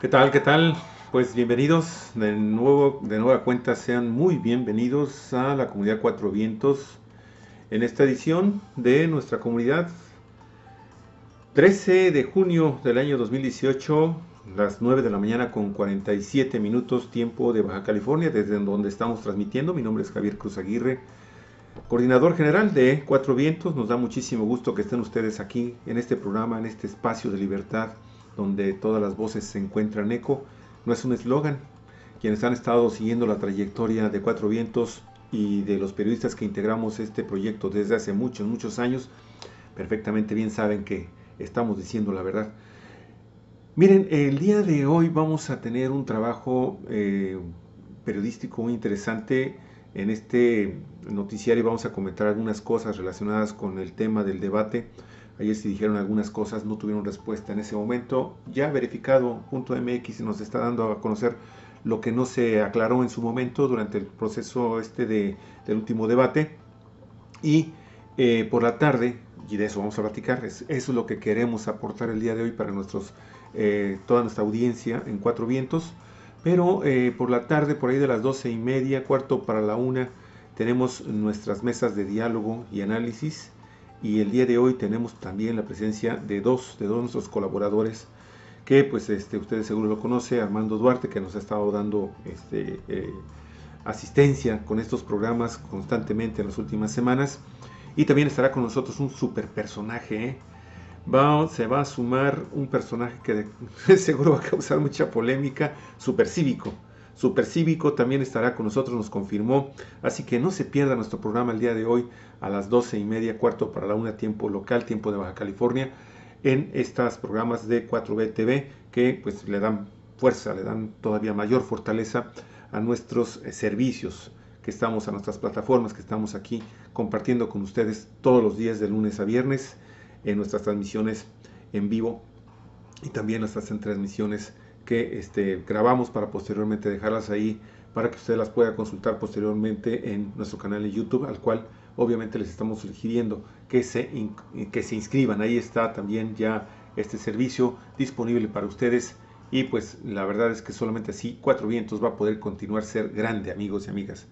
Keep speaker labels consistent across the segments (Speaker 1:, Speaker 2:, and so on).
Speaker 1: ¿Qué tal? ¿Qué tal? Pues bienvenidos de nuevo, de nueva cuenta, sean muy bienvenidos a la comunidad Cuatro Vientos en esta edición de nuestra comunidad. 13 de junio del año 2018, las 9 de la mañana con 47 minutos tiempo de Baja California, desde donde estamos transmitiendo. Mi nombre es Javier Cruz Aguirre, coordinador general de Cuatro Vientos. Nos da muchísimo gusto que estén ustedes aquí en este programa, en este espacio de libertad donde todas las voces se encuentran eco, no es un eslogan. Quienes han estado siguiendo la trayectoria de Cuatro Vientos y de los periodistas que integramos este proyecto desde hace muchos, muchos años, perfectamente bien saben que estamos diciendo la verdad. Miren, el día de hoy vamos a tener un trabajo eh, periodístico muy interesante. En este noticiario vamos a comentar algunas cosas relacionadas con el tema del debate Ayer se dijeron algunas cosas, no tuvieron respuesta en ese momento. Ya verificado, MX nos está dando a conocer lo que no se aclaró en su momento durante el proceso este del último debate. Y eh, por la tarde, y de eso vamos a platicar, eso es lo que queremos aportar el día de hoy para nuestros, eh, toda nuestra audiencia en Cuatro Vientos. Pero eh, por la tarde, por ahí de las doce y media, cuarto para la una, tenemos nuestras mesas de diálogo y análisis y el día de hoy tenemos también la presencia de dos de nuestros colaboradores que pues este ustedes seguro lo conoce Armando Duarte que nos ha estado dando este, eh, asistencia con estos programas constantemente en las últimas semanas y también estará con nosotros un super personaje ¿eh? va, se va a sumar un personaje que seguro va a causar mucha polémica super cívico. Cívico también estará con nosotros, nos confirmó. Así que no se pierda nuestro programa el día de hoy a las doce y media, cuarto para la una, tiempo local, tiempo de Baja California, en estos programas de 4 btv que pues le dan fuerza, le dan todavía mayor fortaleza a nuestros eh, servicios que estamos, a nuestras plataformas que estamos aquí compartiendo con ustedes todos los días de lunes a viernes en nuestras transmisiones en vivo y también nuestras transmisiones que este, grabamos para posteriormente dejarlas ahí para que usted las pueda consultar posteriormente en nuestro canal de YouTube, al cual obviamente les estamos sugiriendo que se, que se inscriban. Ahí está también ya este servicio disponible para ustedes. Y pues la verdad es que solamente así Cuatro Vientos va a poder continuar ser grande, amigos y amigas.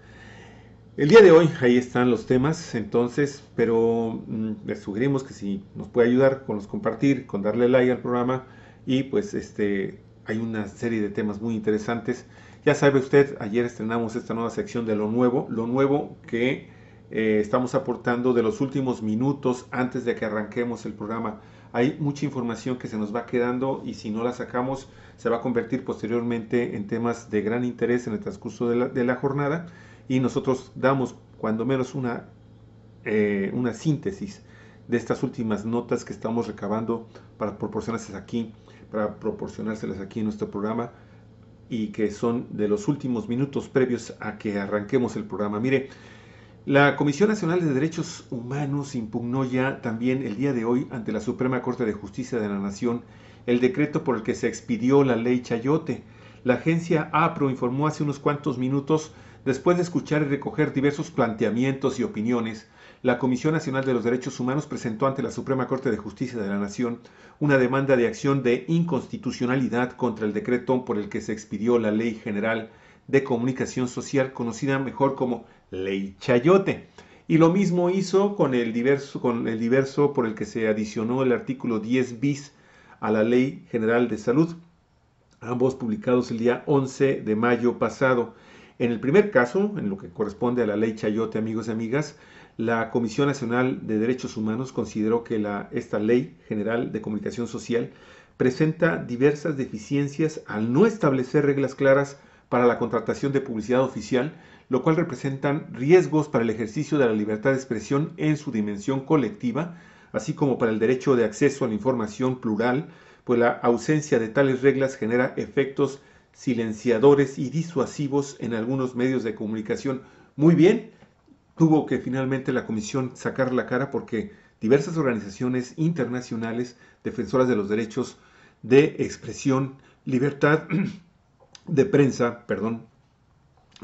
Speaker 1: El día de hoy ahí están los temas, entonces, pero mm, les sugerimos que si nos puede ayudar con los compartir, con darle like al programa y pues este hay una serie de temas muy interesantes. Ya sabe usted, ayer estrenamos esta nueva sección de lo nuevo, lo nuevo que eh, estamos aportando de los últimos minutos antes de que arranquemos el programa. Hay mucha información que se nos va quedando y si no la sacamos se va a convertir posteriormente en temas de gran interés en el transcurso de la, jornada y nosotros damos cuando menos una, eh, una síntesis de estas últimas notas que estamos recabando para proporcionarse aquí para proporcionárselas aquí en nuestro programa y que son de los últimos minutos previos a que arranquemos el programa. Mire, la Comisión Nacional de Derechos Humanos impugnó ya también el día de hoy ante la Suprema Corte de Justicia de la Nación el decreto por el que se expidió la ley Chayote. La agencia APRO informó hace unos cuantos minutos, después de escuchar y recoger diversos planteamientos y opiniones, la Comisión Nacional de los Derechos Humanos presentó ante la Suprema Corte de Justicia de la Nación una demanda de acción de inconstitucionalidad contra el decreto por el que se expidió la Ley General de Comunicación Social, conocida mejor como Ley Chayote. Y lo mismo hizo con el diverso, con el diverso por el que se adicionó el artículo 10 bis a la Ley General de Salud, ambos publicados el día 11 de mayo pasado. En el primer caso, en lo que corresponde a la ley Chayote, amigos y amigas, la Comisión Nacional de Derechos Humanos consideró que esta Ley General de Comunicación Social presenta diversas deficiencias al no establecer reglas claras para la contratación de publicidad oficial, lo cual representan riesgos para el ejercicio de la libertad de expresión en su dimensión colectiva, así como para el derecho de acceso a la información plural, pues la ausencia de tales reglas genera efectos silenciadores y disuasivos en algunos medios de comunicación. Muy bien, tuvo que finalmente la comisión sacar la cara porque diversas organizaciones internacionales defensoras de los derechos de expresión, libertad de prensa, perdón,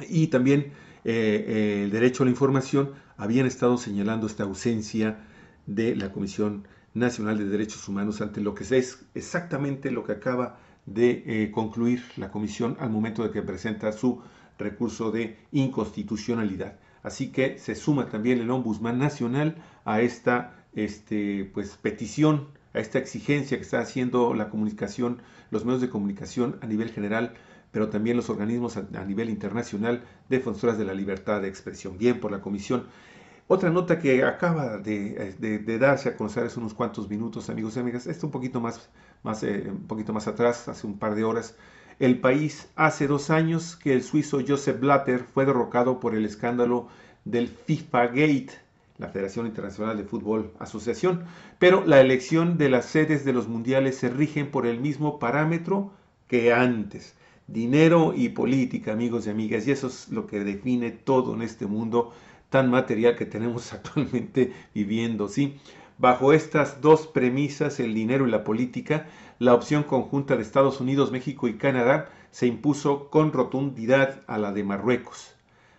Speaker 1: y también eh, eh, el derecho a la información, habían estado señalando esta ausencia de la Comisión Nacional de Derechos Humanos ante lo que es exactamente lo que acaba de eh, concluir la Comisión al momento de que presenta su recurso de inconstitucionalidad. Así que se suma también el Ombudsman Nacional a esta este, pues, petición, a esta exigencia que está haciendo la comunicación, los medios de comunicación a nivel general, pero también los organismos a, nivel internacional defensoras de la libertad de expresión. Bien, por la comisión. Otra nota que acaba de, darse a conocer hace unos cuantos minutos, amigos y amigas, esto un poquito más, más, eh, un poquito más atrás, hace un par de horas, el país hace dos años que el suizo Joseph Blatter fue derrocado por el escándalo del FIFA Gate, la Federación Internacional de Fútbol Asociación, pero la elección de las sedes de los mundiales se rigen por el mismo parámetro que antes. Dinero y política, amigos y amigas, y eso es lo que define todo en este mundo tan material que tenemos actualmente viviendo, ¿sí? Bajo estas dos premisas, el dinero y la política, la opción conjunta de Estados Unidos, México y Canadá se impuso con rotundidad a la de Marruecos.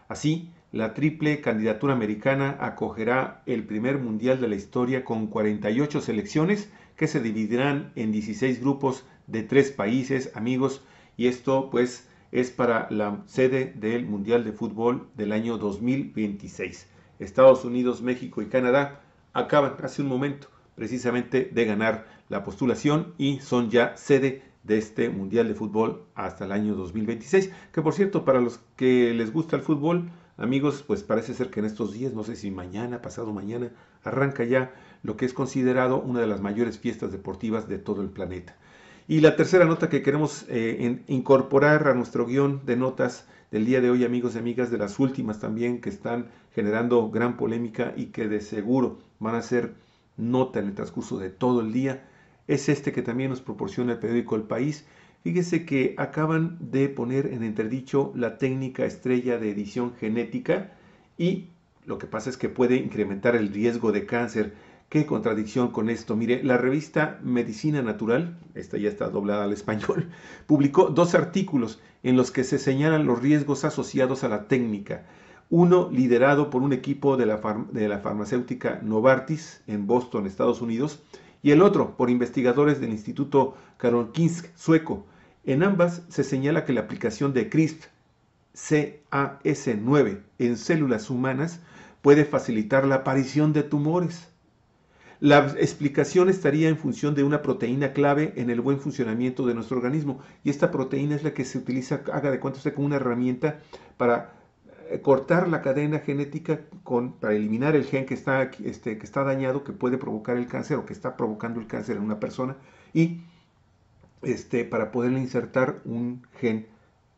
Speaker 1: Así, la triple candidatura americana acogerá el primer mundial de la historia con 48 selecciones que se dividirán en 16 grupos de tres países amigos y esto pues es para la sede del Mundial de Fútbol del año 2026. Estados Unidos, México y Canadá acaban hace un momento precisamente de ganar la postulación y son ya sede de este Mundial de Fútbol hasta el año 2026. Que por cierto, para los que les gusta el fútbol, amigos, pues parece ser que en estos días, no sé si mañana, pasado mañana, arranca ya lo que es considerado una de las mayores fiestas deportivas de todo el planeta. Y la tercera nota que queremos eh, incorporar a nuestro guión de notas del día de hoy, amigos y amigas, de las últimas también que están generando gran polémica y que de seguro van a ser nota en el transcurso de todo el día, es este que también nos proporciona el periódico El País. Fíjese que acaban de poner en entredicho la técnica estrella de edición genética y lo que pasa es que puede incrementar el riesgo de cáncer. Qué contradicción con esto. Mire, la revista Medicina Natural, esta ya está doblada al español, publicó dos artículos en los que se señalan los riesgos asociados a la técnica. Uno liderado por un equipo de la, de la farmacéutica Novartis en Boston, Estados Unidos, y el otro por investigadores del Instituto Kinsk, sueco. En ambas se señala que la aplicación de CRISP CAS9 en células humanas puede facilitar la aparición de tumores. La explicación estaría en función de una proteína clave en el buen funcionamiento de nuestro organismo y esta proteína es la que se utiliza, haga de cuenta usted, como una herramienta para eh, cortar la cadena genética para eliminar el gen este, que está, dañado, que puede provocar el cáncer o que está provocando el cáncer en una persona, y este, para poderle insertar un gen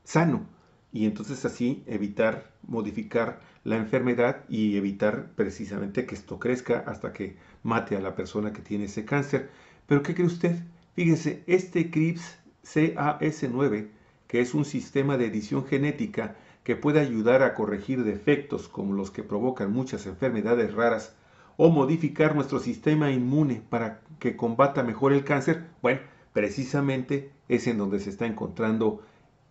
Speaker 1: sano. Y entonces así evitar modificar la enfermedad y evitar precisamente que esto crezca hasta que mate a la persona que tiene ese cáncer. Pero ¿qué cree usted? Fíjese, este CRIPS CAS9, que es un sistema de edición genética, que puede ayudar a corregir defectos como los que provocan muchas enfermedades raras o modificar nuestro sistema inmune para que combata mejor el cáncer, bueno, precisamente es en donde se está encontrando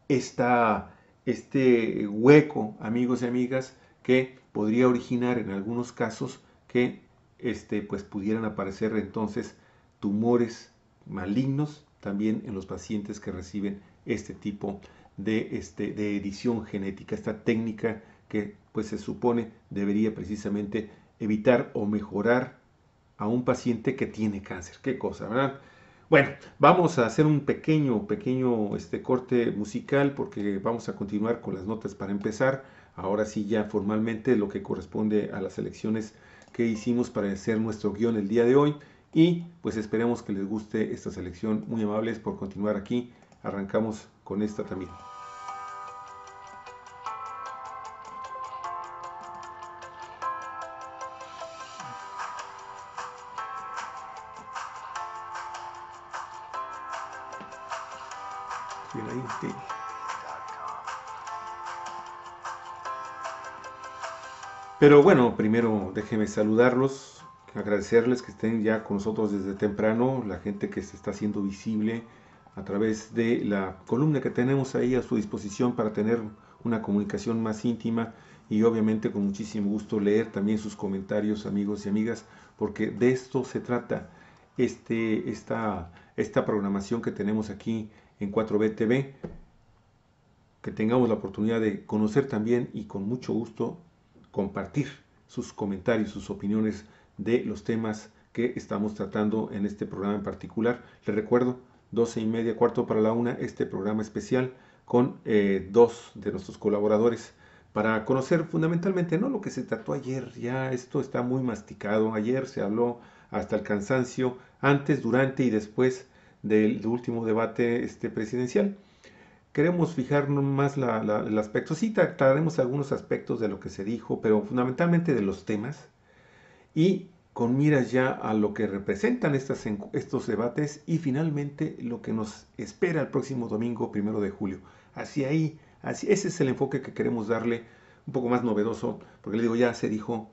Speaker 1: este hueco, amigos y amigas, que podría originar en algunos casos que este, pues pudieran aparecer entonces tumores malignos también en los pacientes que reciben este tipo de de, este, de edición genética, esta técnica que pues, se supone debería precisamente evitar o mejorar a un paciente que tiene cáncer. Qué cosa, ¿verdad? Bueno, vamos a hacer un pequeño, pequeño este corte musical porque vamos a continuar con las notas para empezar. Ahora sí ya formalmente lo que corresponde a las elecciones que hicimos para hacer nuestro guión el día de hoy. Y pues esperemos que les guste esta selección. Muy amables por continuar aquí. Arrancamos con esta también. Pero bueno, primero déjenme saludarlos, agradecerles que estén ya con nosotros desde temprano, la gente que se está haciendo visible, a través de la columna que tenemos ahí a su disposición para tener una comunicación más íntima y obviamente con muchísimo gusto leer también sus comentarios amigos y amigas porque de esto se trata este, esta, esta programación que tenemos aquí en 4BTV que tengamos la oportunidad de conocer también y con mucho gusto compartir sus comentarios, sus opiniones de los temas que estamos tratando en este programa en particular. Les recuerdo 12 y media, cuarto para la una, este programa especial con eh, dos de nuestros colaboradores para conocer fundamentalmente no lo que se trató ayer, ya esto está muy masticado, ayer se habló hasta el cansancio, antes, durante y después del, último debate este, presidencial. Queremos fijarnos más la, el aspecto, sí trataremos algunos aspectos de lo que se dijo, pero fundamentalmente de los temas y con miras ya a lo que representan estos debates y finalmente lo que nos espera el próximo domingo primero de julio. Así ahí, así ese es el enfoque que queremos darle, un poco más novedoso, porque le digo, ya se dijo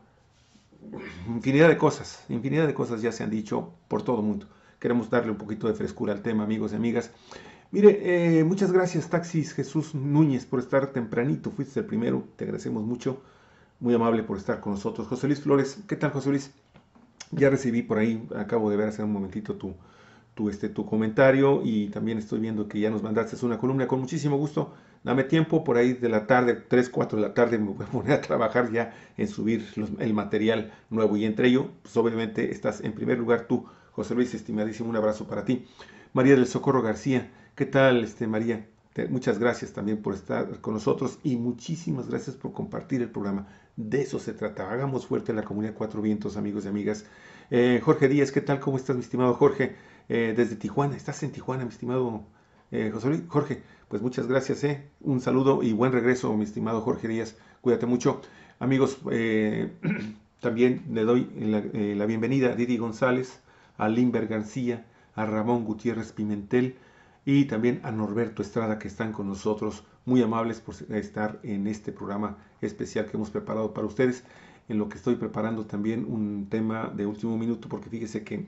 Speaker 1: infinidad de cosas, infinidad de cosas ya se han dicho por todo el mundo. Queremos darle un poquito de frescura al tema, amigos y amigas. Mire, eh, muchas gracias, Taxis Jesús Núñez, por estar tempranito. Fuiste el primero, te agradecemos mucho. Muy amable por estar con nosotros. José Luis Flores, ¿qué tal, José Luis? Ya recibí por ahí, acabo de ver hace un momentito tu, tu, este, tu comentario y también estoy viendo que ya nos mandaste una columna con muchísimo gusto. Dame tiempo, por ahí de la tarde, 3, 4 de la tarde me voy a poner a trabajar ya en subir el material nuevo y entre ello, pues obviamente estás en primer lugar tú, José Luis, estimadísimo, un abrazo para ti. María del Socorro García, ¿qué tal este, María? muchas gracias también por estar con nosotros y muchísimas gracias por compartir el programa. De eso se trata. Hagamos fuerte la comunidad Cuatro Vientos, amigos y amigas. Eh, Jorge Díaz, ¿qué tal? ¿Cómo estás, mi estimado Jorge? Eh, desde Tijuana, estás en Tijuana, mi estimado eh, José Luis. Jorge, pues muchas gracias, un saludo y buen regreso, mi estimado Jorge Díaz. Cuídate mucho. Amigos, también le doy la, la, bienvenida a Didi González, a Limber García, a Ramón Gutiérrez Pimentel y también a Norberto Estrada que están con nosotros muy amables por estar en este programa especial que hemos preparado para ustedes, en lo que estoy preparando también un tema de último minuto, porque fíjese que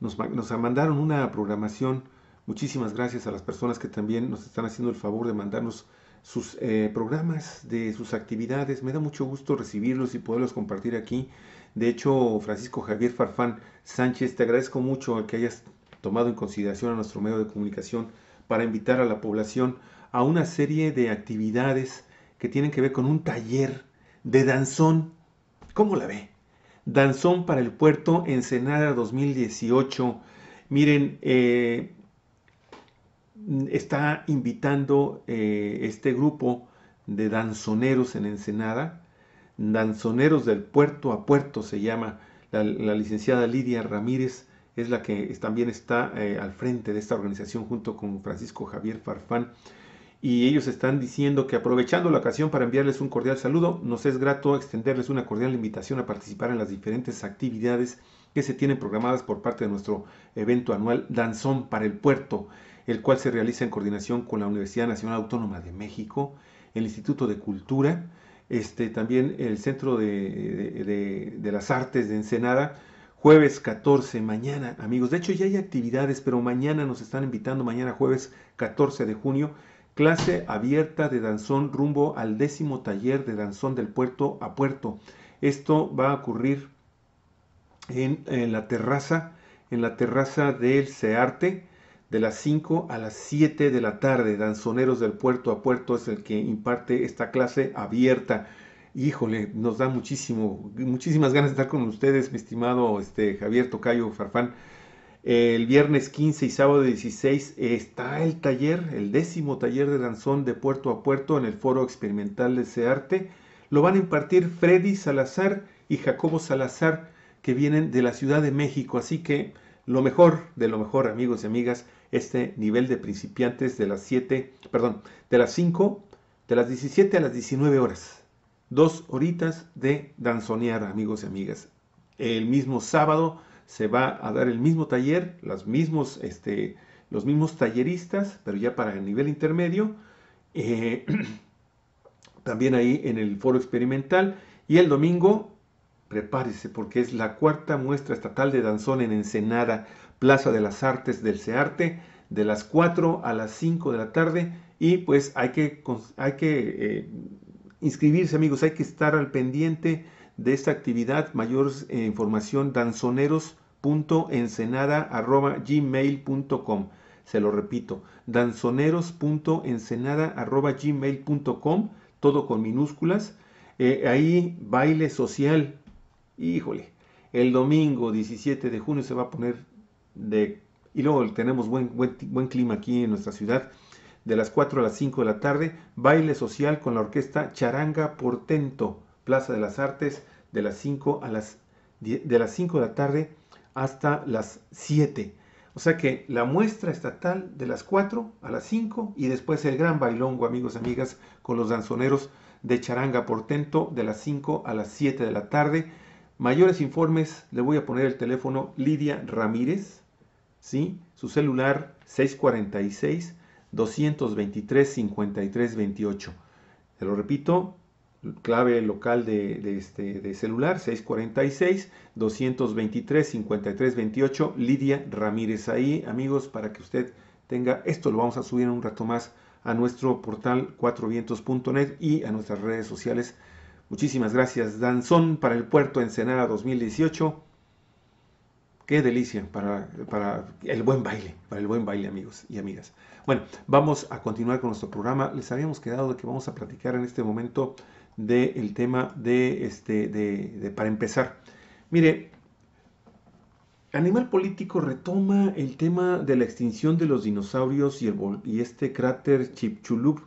Speaker 1: nos, nos mandaron una programación. Muchísimas gracias a las personas que también nos están haciendo el favor de mandarnos sus eh, programas, de sus actividades. Me da mucho gusto recibirlos y poderlos compartir aquí. De hecho, Francisco Javier Farfán Sánchez, te agradezco mucho que hayas tomado en consideración a nuestro medio de comunicación para invitar a la población a una serie de actividades que tienen que ver con un taller de danzón. ¿Cómo la ve? Danzón para el puerto Ensenada 2018. Miren, eh, está invitando eh, este grupo de danzoneros en Ensenada, danzoneros del puerto a puerto se llama. La, licenciada Lidia Ramírez es la que también está eh, al frente de esta organización junto con Francisco Javier Farfán y ellos están diciendo que aprovechando la ocasión para enviarles un cordial saludo, nos es grato extenderles una cordial invitación a participar en las diferentes actividades que se tienen programadas por parte de nuestro evento anual Danzón para el Puerto, el cual se realiza en coordinación con la Universidad Nacional Autónoma de México, el Instituto de Cultura, este, también el Centro de, de las Artes de Ensenada, jueves 14, mañana, amigos. De hecho, ya hay actividades, pero mañana nos están invitando, mañana jueves 14 de junio, Clase abierta de danzón rumbo al décimo taller de danzón del puerto a puerto. Esto va a ocurrir en, la terraza, en la terraza del CEARTE de las 5 a las 7 de la tarde. Danzoneros del puerto a puerto es el que imparte esta clase abierta. Híjole, nos da muchísimo, muchísimas ganas de estar con ustedes, mi estimado este, Javier Tocayo Farfán. El viernes 15 y sábado 16 está el taller, el décimo taller de danzón de puerto a puerto en el Foro Experimental de arte Lo van a impartir Freddy Salazar y Jacobo Salazar, que vienen de la Ciudad de México. Así que lo mejor de lo mejor, amigos y amigas, este nivel de principiantes de las 7, perdón, de las 5, de las 17 a las 19 horas. Dos horitas de danzonear, amigos y amigas. El mismo sábado se va a dar el mismo taller, los mismos, este, los mismos talleristas, pero ya para el nivel intermedio. Eh, también ahí en el foro experimental. Y el domingo, prepárese, porque es la cuarta muestra estatal de danzón en Ensenada, Plaza de las Artes del CEARTE, de las 4 a las 5 de la tarde. Y pues hay que, hay que eh, inscribirse, amigos, hay que estar al pendiente de esta actividad. Mayor eh, información, danzoneros gmail.com Se lo repito, danzoneros.ensenada.gmail.com, todo con minúsculas. Eh, ahí baile social. Híjole, el domingo 17 de junio se va a poner de... Y luego tenemos buen, buen, clima aquí en nuestra ciudad de las 4 a las 5 de la tarde, baile social con la orquesta Charanga Portento, Plaza de las Artes, de las 5 a las de las 5 de la tarde hasta las 7. O sea que la muestra estatal de las 4 a las 5 y después el gran bailongo, amigos, y amigas, con los danzoneros de Charanga Portento de las 5 a las 7 de la tarde. Mayores informes, le voy a poner el teléfono Lidia Ramírez, su celular 646 223 5328. Te lo repito, clave local de, este, de celular 646-223-5328 Lidia Ramírez ahí amigos para que usted tenga esto lo vamos a subir en un rato más a nuestro portal 4vientos.net y a nuestras redes sociales muchísimas gracias Danzón para el puerto Ensenada 2018 Qué delicia para, para, el buen baile, para el buen baile, amigos y amigas. Bueno, vamos a continuar con nuestro programa. Les habíamos quedado de que vamos a platicar en este momento del tema de, este, de, para empezar. Mire, Animal Político retoma el tema de la extinción de los dinosaurios y, y este cráter Chipchulup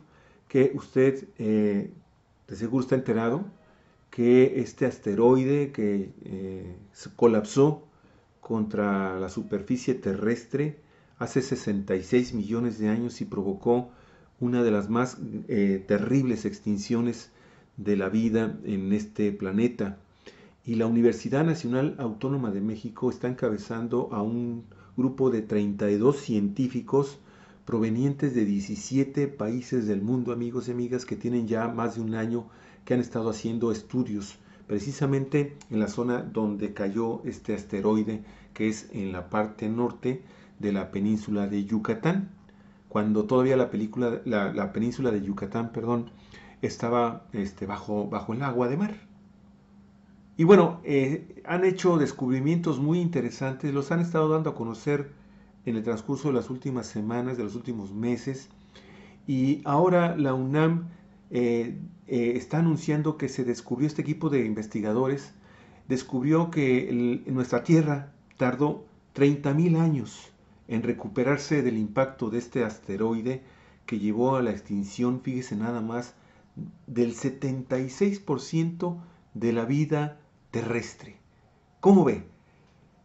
Speaker 1: que usted eh, de seguro está enterado que este asteroide que se eh, colapsó contra la superficie terrestre hace 66 millones de años y provocó una de las más eh, terribles extinciones de la vida en este planeta. Y la Universidad Nacional Autónoma de México está encabezando a un grupo de 32 científicos provenientes de 17 países del mundo, amigos y amigas, que tienen ya más de un año que han estado haciendo estudios precisamente en la zona donde cayó este asteroide, que es en la parte norte de la península de Yucatán. Cuando todavía la película, la península de Yucatán, perdón, estaba este, bajo, bajo el agua de mar. Y bueno, eh, han hecho descubrimientos muy interesantes, los han estado dando a conocer en el transcurso de las últimas semanas, de los últimos meses, y ahora la UNAM eh, eh, está anunciando que se descubrió este equipo de investigadores, descubrió que nuestra Tierra tardó 30.000 años en recuperarse del impacto de este asteroide que llevó a la extinción, fíjese nada más, del 76% de la vida terrestre. ¿Cómo ve?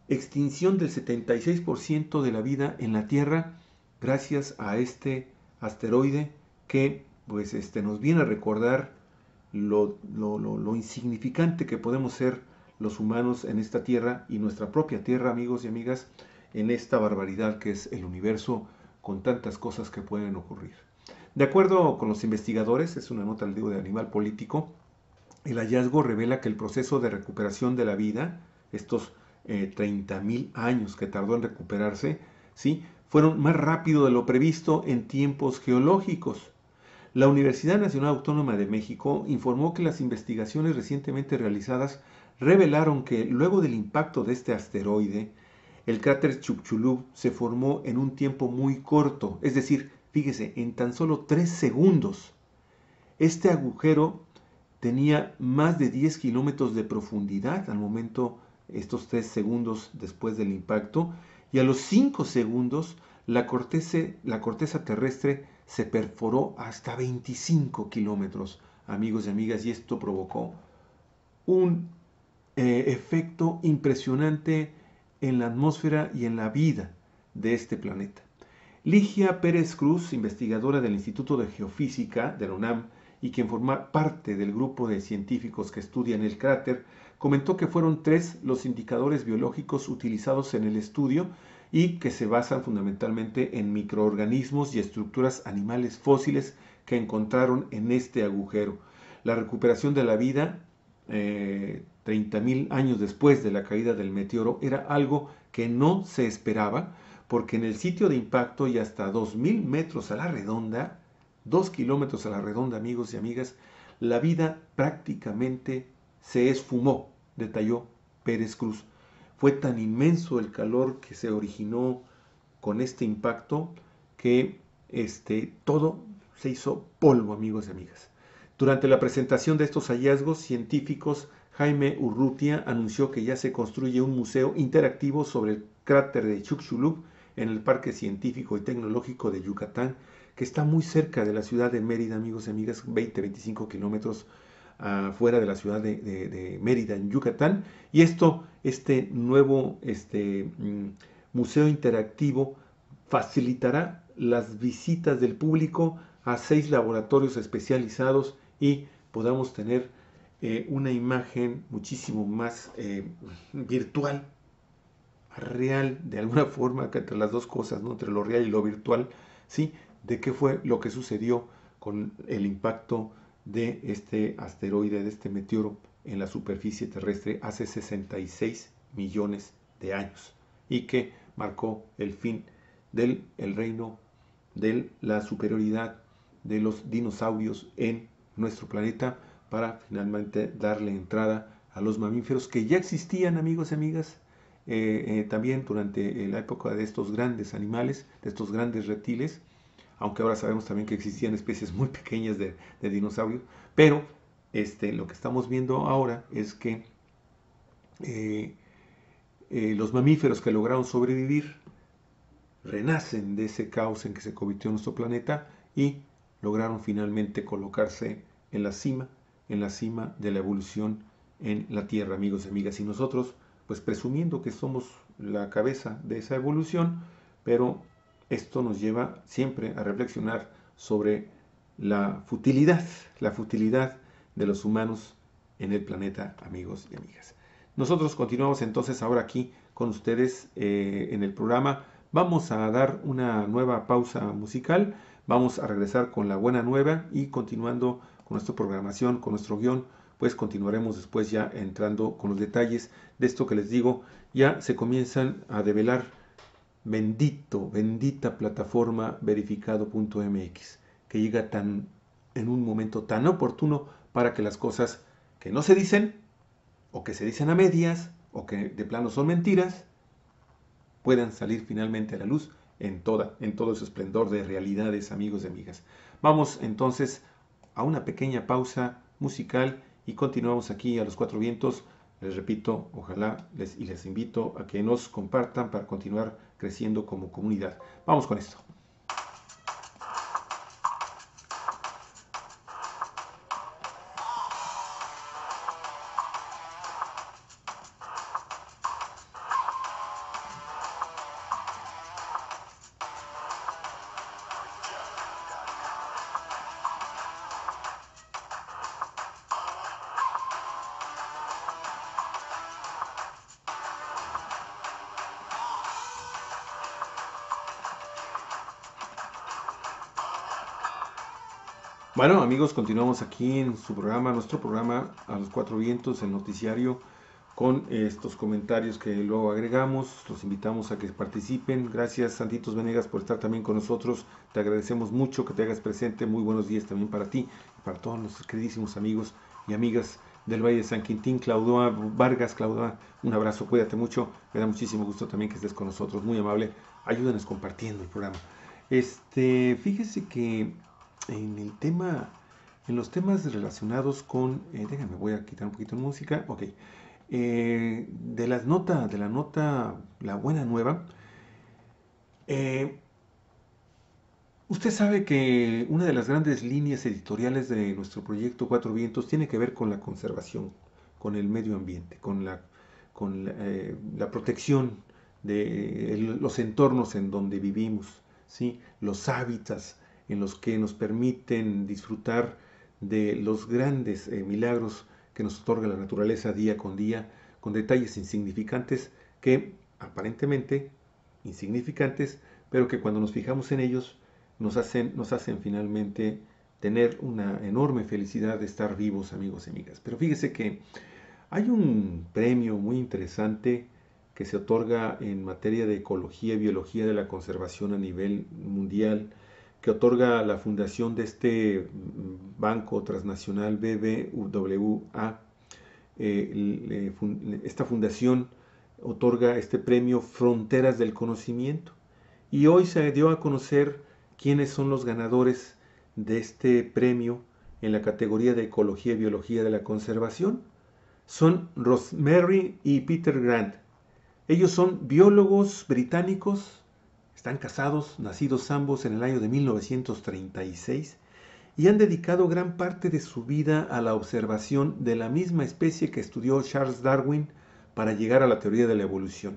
Speaker 1: Extinción del 76% de la vida en la Tierra gracias a este asteroide que pues, este, nos viene a recordar lo insignificante que podemos ser los humanos en esta Tierra y nuestra propia Tierra, amigos y amigas, en esta barbaridad que es el universo con tantas cosas que pueden ocurrir. De acuerdo con los investigadores, es una nota, al digo, de Animal Político, el hallazgo revela que el proceso de recuperación de la vida, estos 30.000 eh, años que tardó en recuperarse, ¿sí? fueron más rápido de lo previsto en tiempos geológicos. La Universidad Nacional Autónoma de México informó que las investigaciones recientemente realizadas revelaron que luego del impacto de este asteroide, el cráter Chuchulú se formó en un tiempo muy corto, es decir, Fíjese, en tan solo 3 segundos, este agujero tenía más de 10 kilómetros de profundidad al momento, estos 3 segundos después del impacto, y a los 5 segundos la, corteza terrestre se perforó hasta 25 kilómetros, amigos y amigas, y esto provocó un eh, efecto impresionante en la atmósfera y en la vida de este planeta. Ligia Pérez Cruz, investigadora del Instituto de Geofísica de la UNAM y quien forma parte del grupo de científicos que estudian el cráter, comentó que fueron tres los indicadores biológicos utilizados en el estudio y que se basan fundamentalmente en microorganismos y estructuras animales fósiles que encontraron en este agujero. La recuperación de la vida 30.000 eh, años después de la caída del meteoro era algo que no se esperaba porque en el sitio de impacto y hasta 2.000 metros a la redonda, 2 kilómetros a la redonda, amigos y amigas, la vida prácticamente se esfumó, detalló Pérez Cruz. Fue tan inmenso el calor que se originó con este impacto que este, todo se hizo polvo, amigos y amigas. Durante la presentación de estos hallazgos científicos, Jaime Urrutia anunció que ya se construye un museo interactivo sobre el cráter de Chukchulub en el Parque Científico y Tecnológico de Yucatán, que está muy cerca de la ciudad de Mérida, amigos y amigas, 20, 25 kilómetros afuera ah, fuera de la ciudad de, Mérida, en Yucatán. Y esto, este nuevo este, mm, museo interactivo facilitará las visitas del público a seis laboratorios especializados y podamos tener eh, una imagen muchísimo más eh, virtual real, de alguna forma, que entre las dos cosas, ¿no? entre lo real y lo virtual, ¿sí? de qué fue lo que sucedió con el impacto de este asteroide, de este meteoro en la superficie terrestre hace 66 millones de años y que marcó el fin del el reino de la superioridad de los dinosaurios en nuestro planeta para finalmente darle entrada a los mamíferos que ya existían, amigos y amigas, eh, eh, también durante eh, la época de estos grandes animales, de estos grandes reptiles, aunque ahora sabemos también que existían especies muy pequeñas de, dinosaurios, pero este, lo que estamos viendo ahora es que los mamíferos que lograron sobrevivir renacen de ese caos en que se convirtió nuestro planeta y lograron finalmente colocarse en la cima, en la cima de la evolución en la Tierra, amigos y amigas. Y nosotros pues presumiendo que somos la cabeza de esa evolución, pero esto nos lleva siempre a reflexionar sobre la futilidad, la futilidad de los humanos en el planeta, amigos y amigas. Nosotros continuamos entonces ahora aquí con ustedes eh, en el programa. Vamos a dar una nueva pausa musical, vamos a regresar con la buena nueva y continuando con nuestra programación, con nuestro guión pues continuaremos después ya entrando con los detalles de esto que les digo. Ya se comienzan a develar bendito, bendita plataforma verificado.mx, que llega tan en un momento tan oportuno para que las cosas que no se dicen, o que se dicen a medias, o que de plano son mentiras, puedan salir finalmente a la luz en toda, en todo su esplendor de realidades, amigos y amigas. Vamos entonces a una pequeña pausa musical y continuamos aquí a los cuatro vientos. Les repito, ojalá les, y les invito a que nos compartan para continuar creciendo como comunidad. Vamos con esto. Bueno, amigos, continuamos aquí en su programa, nuestro programa A los Cuatro Vientos, el noticiario, con estos comentarios que luego agregamos. Los invitamos a que participen. Gracias, Santitos Venegas, por estar también con nosotros. Te agradecemos mucho que te hagas presente. Muy buenos días también para ti y para todos nuestros queridísimos amigos y amigas del Valle de San Quintín, Claudoa Vargas, Claudia un abrazo, cuídate mucho, me da muchísimo gusto también que estés con nosotros, muy amable, ayúdanos compartiendo el programa. Este, fíjese que en el tema, en los temas relacionados con, eh, déjame, voy a quitar un poquito de música, ok, eh, de las notas, de la nota, la buena nueva, eh, usted sabe que una de las grandes líneas editoriales de nuestro proyecto Cuatro Vientos tiene que ver con la conservación, con el medio ambiente, con la, con protección de los entornos en donde vivimos, ¿sí? los hábitats, en los que nos permiten disfrutar de los grandes eh, milagros que nos otorga la naturaleza día con día, con detalles insignificantes que aparentemente insignificantes, pero que cuando nos fijamos en ellos nos hacen, nos hacen finalmente tener una enorme felicidad de estar vivos, amigos y amigas. Pero fíjese que hay un premio muy interesante que se otorga en materia de ecología y biología de la conservación a nivel mundial que otorga la fundación de este mm, banco transnacional BBWA. Eh, esta fundación otorga este premio Fronteras del Conocimiento. Y hoy se dio a conocer quiénes son los ganadores de este premio en la categoría de Ecología y Biología de la Conservación. Son Rosemary y Peter Grant. Ellos son biólogos británicos están casados, nacidos ambos en el año de 1936 y han dedicado gran parte de su vida a la observación de la misma especie que estudió Charles Darwin para llegar a la teoría de la evolución.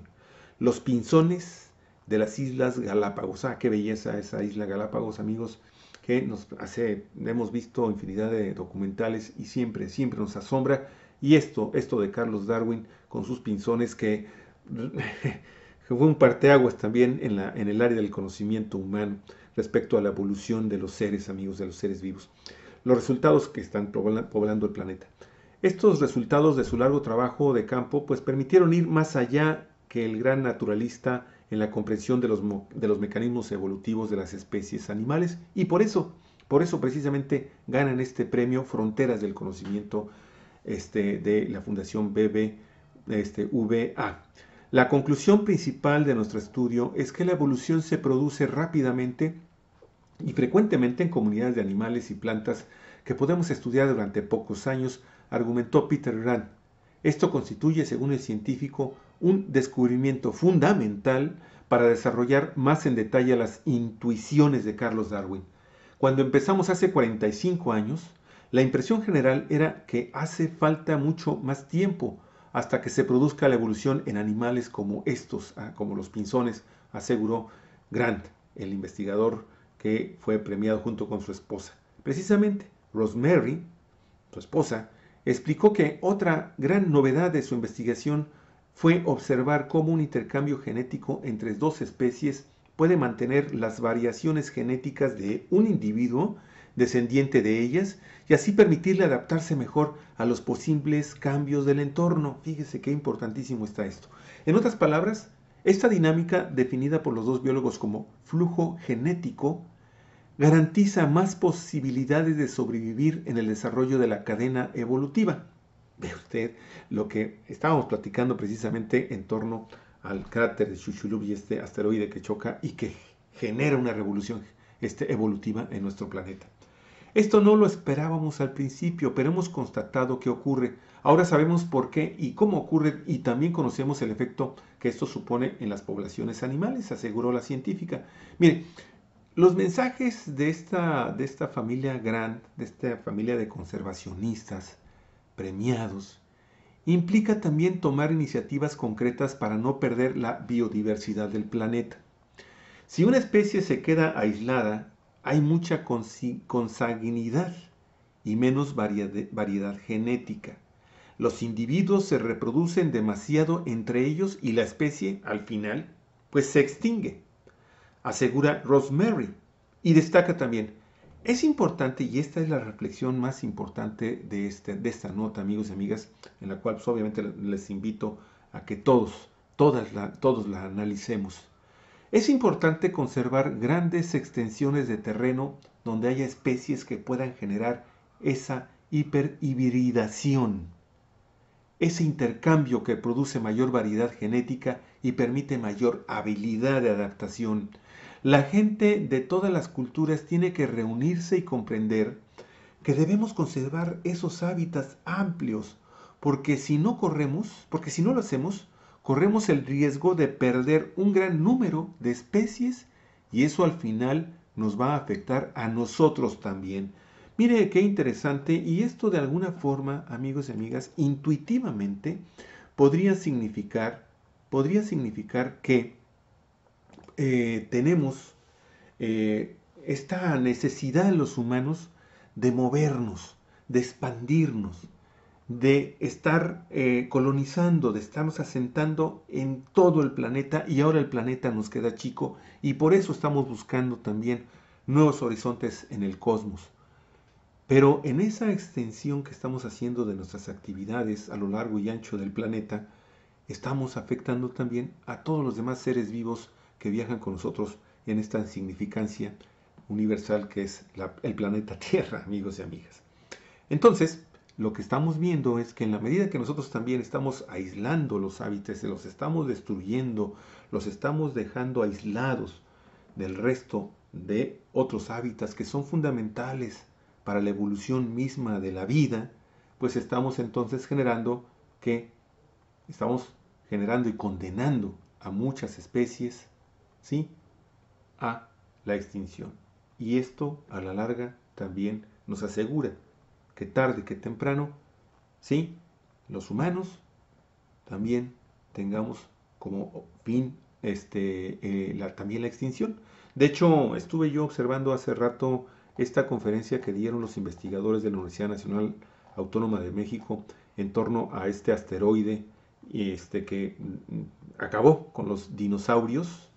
Speaker 1: Los pinzones de las Islas Galápagos. Ah, qué belleza esa isla Galápagos, amigos, que nos hace, hemos visto infinidad de documentales y siempre, siempre nos asombra. Y esto, esto de Carlos Darwin con sus pinzones que fue un parteaguas también en, el área del conocimiento humano respecto a la evolución de los seres amigos, de los seres vivos, los resultados que están poblando el planeta. Estos resultados de su largo trabajo de campo pues permitieron ir más allá que el gran naturalista en la comprensión de los, mecanismos evolutivos de las especies animales y por eso, por eso precisamente ganan este premio Fronteras del Conocimiento este, de la Fundación BBVA. Este, la conclusión principal de nuestro estudio es que la evolución se produce rápidamente y frecuentemente en comunidades de animales y plantas que podemos estudiar durante pocos años, argumentó Peter Grant. Esto constituye, según el científico, un descubrimiento fundamental para desarrollar más en detalle las intuiciones de Carlos Darwin. Cuando empezamos hace 45 años, la impresión general era que hace falta mucho más tiempo hasta que se produzca la evolución en animales como estos, ah, como los pinzones, aseguró Grant, el investigador que fue premiado junto con su esposa. Precisamente, Rosemary, su esposa, explicó que otra gran novedad de su investigación fue observar cómo un intercambio genético entre dos especies puede mantener las variaciones genéticas de un individuo descendiente de ellas, y así permitirle adaptarse mejor a los posibles cambios del entorno. Fíjese qué importantísimo está esto. En otras palabras, esta dinámica, definida por los dos biólogos como flujo genético, garantiza más posibilidades de sobrevivir en el desarrollo de la cadena evolutiva. Ve usted lo que estábamos platicando precisamente en torno al cráter de Chuchulub y este asteroide que choca y que genera una revolución este, evolutiva en nuestro planeta. Esto no lo esperábamos al principio, pero hemos constatado que ocurre. Ahora sabemos por qué y cómo ocurre y también conocemos el efecto que esto supone en las poblaciones animales, aseguró la científica. Mire, los mensajes de esta, de esta familia grande, de esta familia de conservacionistas premiados, implica también tomar iniciativas concretas para no perder la biodiversidad del planeta. Si una especie se queda aislada, hay mucha consanguinidad y menos variedad, genética. Los individuos se reproducen demasiado entre ellos y la especie, al final, pues se extingue, asegura Rosemary. Y destaca también, es importante, y esta es la reflexión más importante de, este, esta nota, amigos y amigas, en la cual pues, obviamente les invito a que todos, todas todos la analicemos. Es importante conservar grandes extensiones de terreno donde haya especies que puedan generar esa hiperhibridación, ese intercambio que produce mayor variedad genética y permite mayor habilidad de adaptación. La gente de todas las culturas tiene que reunirse y comprender que debemos conservar esos hábitats amplios, porque si no corremos, porque si no lo hacemos, corremos el riesgo de perder un gran número de especies y eso al final nos va a afectar a nosotros también. Mire qué interesante y esto de alguna forma, amigos y amigas, intuitivamente podría significar, podría significar que eh, tenemos eh, esta necesidad en los humanos de movernos, de expandirnos, de estar eh, colonizando, de estarnos asentando en todo el planeta y ahora el planeta nos queda chico y por eso estamos buscando también nuevos horizontes en el cosmos. Pero en esa extensión que estamos haciendo de nuestras actividades a lo largo y ancho del planeta, estamos afectando también a todos los demás seres vivos que viajan con nosotros en esta insignificancia universal que es el planeta Tierra, amigos y amigas. Entonces, lo que estamos viendo es que en la medida que nosotros también estamos aislando los hábitats, los estamos destruyendo, los estamos dejando aislados del resto de otros hábitats que son fundamentales para la evolución misma de la vida, pues estamos entonces generando que estamos generando y condenando a muchas especies, ¿sí? a la extinción. Y esto a la larga también nos asegura que tarde, que temprano, sí, los humanos también tengamos como fin este, eh, la, también la extinción. De hecho, estuve yo observando hace rato esta conferencia que dieron los investigadores de la Universidad Nacional Autónoma de México en torno a este asteroide este, que mm, acabó con los dinosaurios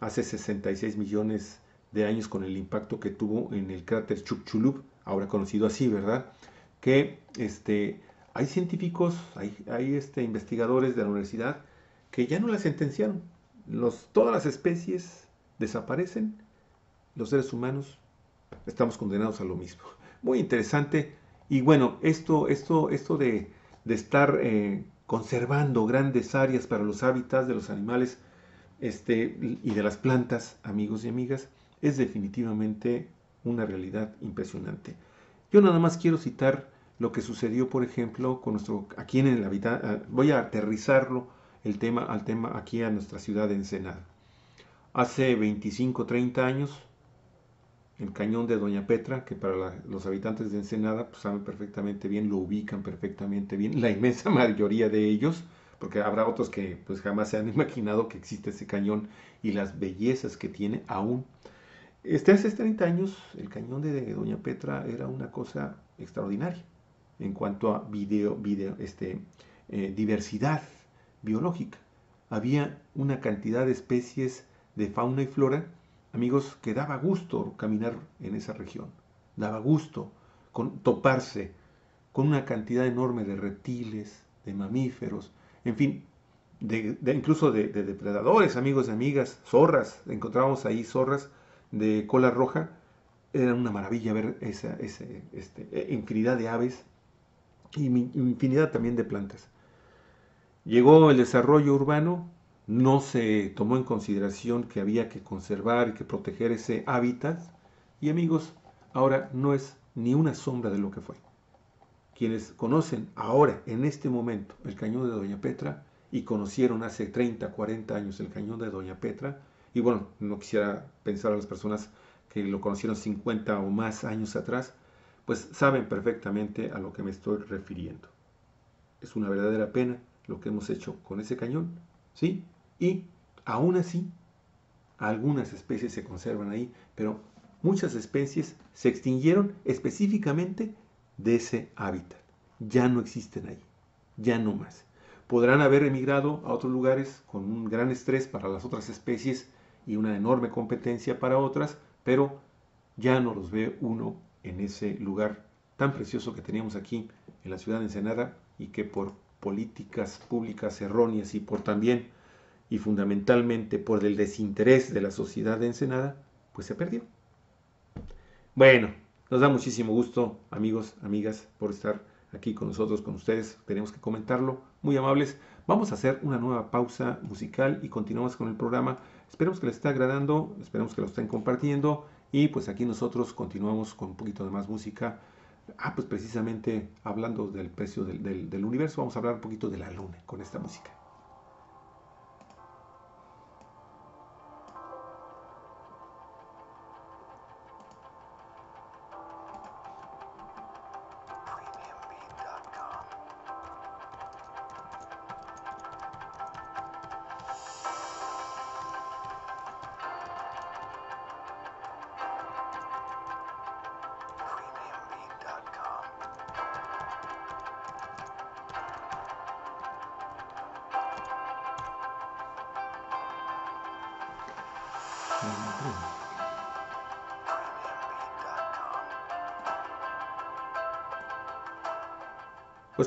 Speaker 1: hace 66 millones de años con el impacto que tuvo en el cráter Chukchulub, ahora conocido así, ¿verdad? Que este, hay científicos, hay, este, investigadores de la universidad que ya no la sentenciaron. Los, todas las especies desaparecen, los seres humanos estamos condenados a lo mismo. Muy interesante. Y bueno, esto, esto, esto de, estar eh, conservando grandes áreas para los hábitats de los animales este, y de las plantas, amigos y amigas, es definitivamente una realidad impresionante. Yo nada más quiero citar lo que sucedió, por ejemplo, con nuestro, aquí en el ah, voy a aterrizarlo el tema, al tema aquí a nuestra ciudad de Ensenada. Hace 25, 30 años, el cañón de Doña Petra, que para los habitantes de Ensenada pues, saben perfectamente bien, lo ubican perfectamente bien, la inmensa mayoría de ellos, porque habrá otros que pues, jamás se han imaginado que existe ese cañón y las bellezas que tiene aún. Este, hace 30 años, el cañón de Doña Petra era una cosa extraordinaria en cuanto a video, este, eh, diversidad biológica. Había una cantidad de especies de fauna y flora, amigos, que daba gusto caminar en esa región. Daba gusto con, toparse con una cantidad enorme de reptiles, de mamíferos, en fin, incluso de, de, depredadores, amigos y amigas, zorras. Encontrábamos ahí zorras de cola roja, era una maravilla ver esa, este, e, infinidad de aves y infinidad también de plantas. Llegó el desarrollo urbano, no se tomó en consideración que había que conservar y que proteger ese hábitat y amigos, ahora no es ni una sombra de lo que fue. Quienes conocen ahora, en este momento, el cañón de Doña Petra y conocieron hace 30, 40 años el cañón de Doña Petra, y bueno, no quisiera pensar a las personas que lo conocieron 50 o más años atrás, pues saben perfectamente a lo que me estoy refiriendo. Es una verdadera pena lo que hemos hecho con ese cañón, ¿sí? Y aún así, algunas especies se conservan ahí, pero muchas especies se extinguieron específicamente de ese hábitat. Ya no existen ahí, ya no más. Podrán haber emigrado a otros lugares con un gran estrés para las otras especies y una enorme competencia para otras, pero ya no los ve uno en ese lugar tan precioso que teníamos aquí en la ciudad de Ensenada y que por políticas públicas erróneas y por también y fundamentalmente por el desinterés de la sociedad de Ensenada, pues se perdió. Bueno, nos da muchísimo gusto, amigos, amigas, por estar aquí con nosotros, con ustedes. Tenemos que comentarlo. Muy amables. Vamos a hacer una nueva pausa musical y continuamos con el programa. Esperemos que les esté agradando, esperemos que lo estén compartiendo y pues aquí nosotros continuamos con un poquito de más música. Ah, pues precisamente hablando del precio del, del universo, vamos a hablar un poquito de la luna con esta música.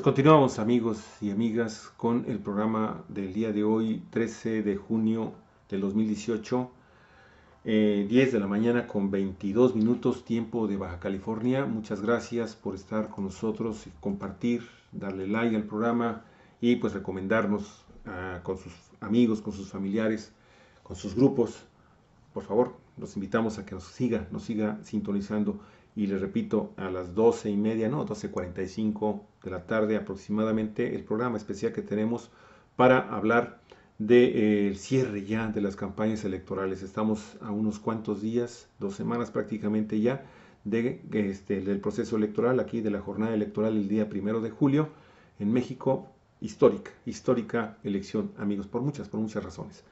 Speaker 1: Pues continuamos amigos y amigas con el programa del día de hoy, 13 de junio del 2018, 10 eh, de la mañana con 22 minutos tiempo de Baja California. Muchas gracias por estar con nosotros, y compartir, darle like al programa y pues recomendarnos ah, con sus amigos, con sus familiares, con sus grupos. Por favor, los invitamos a que nos siga, nos siga sintonizando y le repito, a las 12 y media, no, 12.45 de la tarde aproximadamente, el programa especial que tenemos para hablar del eh, cierre ya de las campañas electorales. Estamos a unos cuantos días, dos semanas prácticamente ya, de, este, del proceso electoral, aquí de la jornada electoral el día primero de julio en México, histórica, histórica elección, amigos, por muchas, por muchas razones.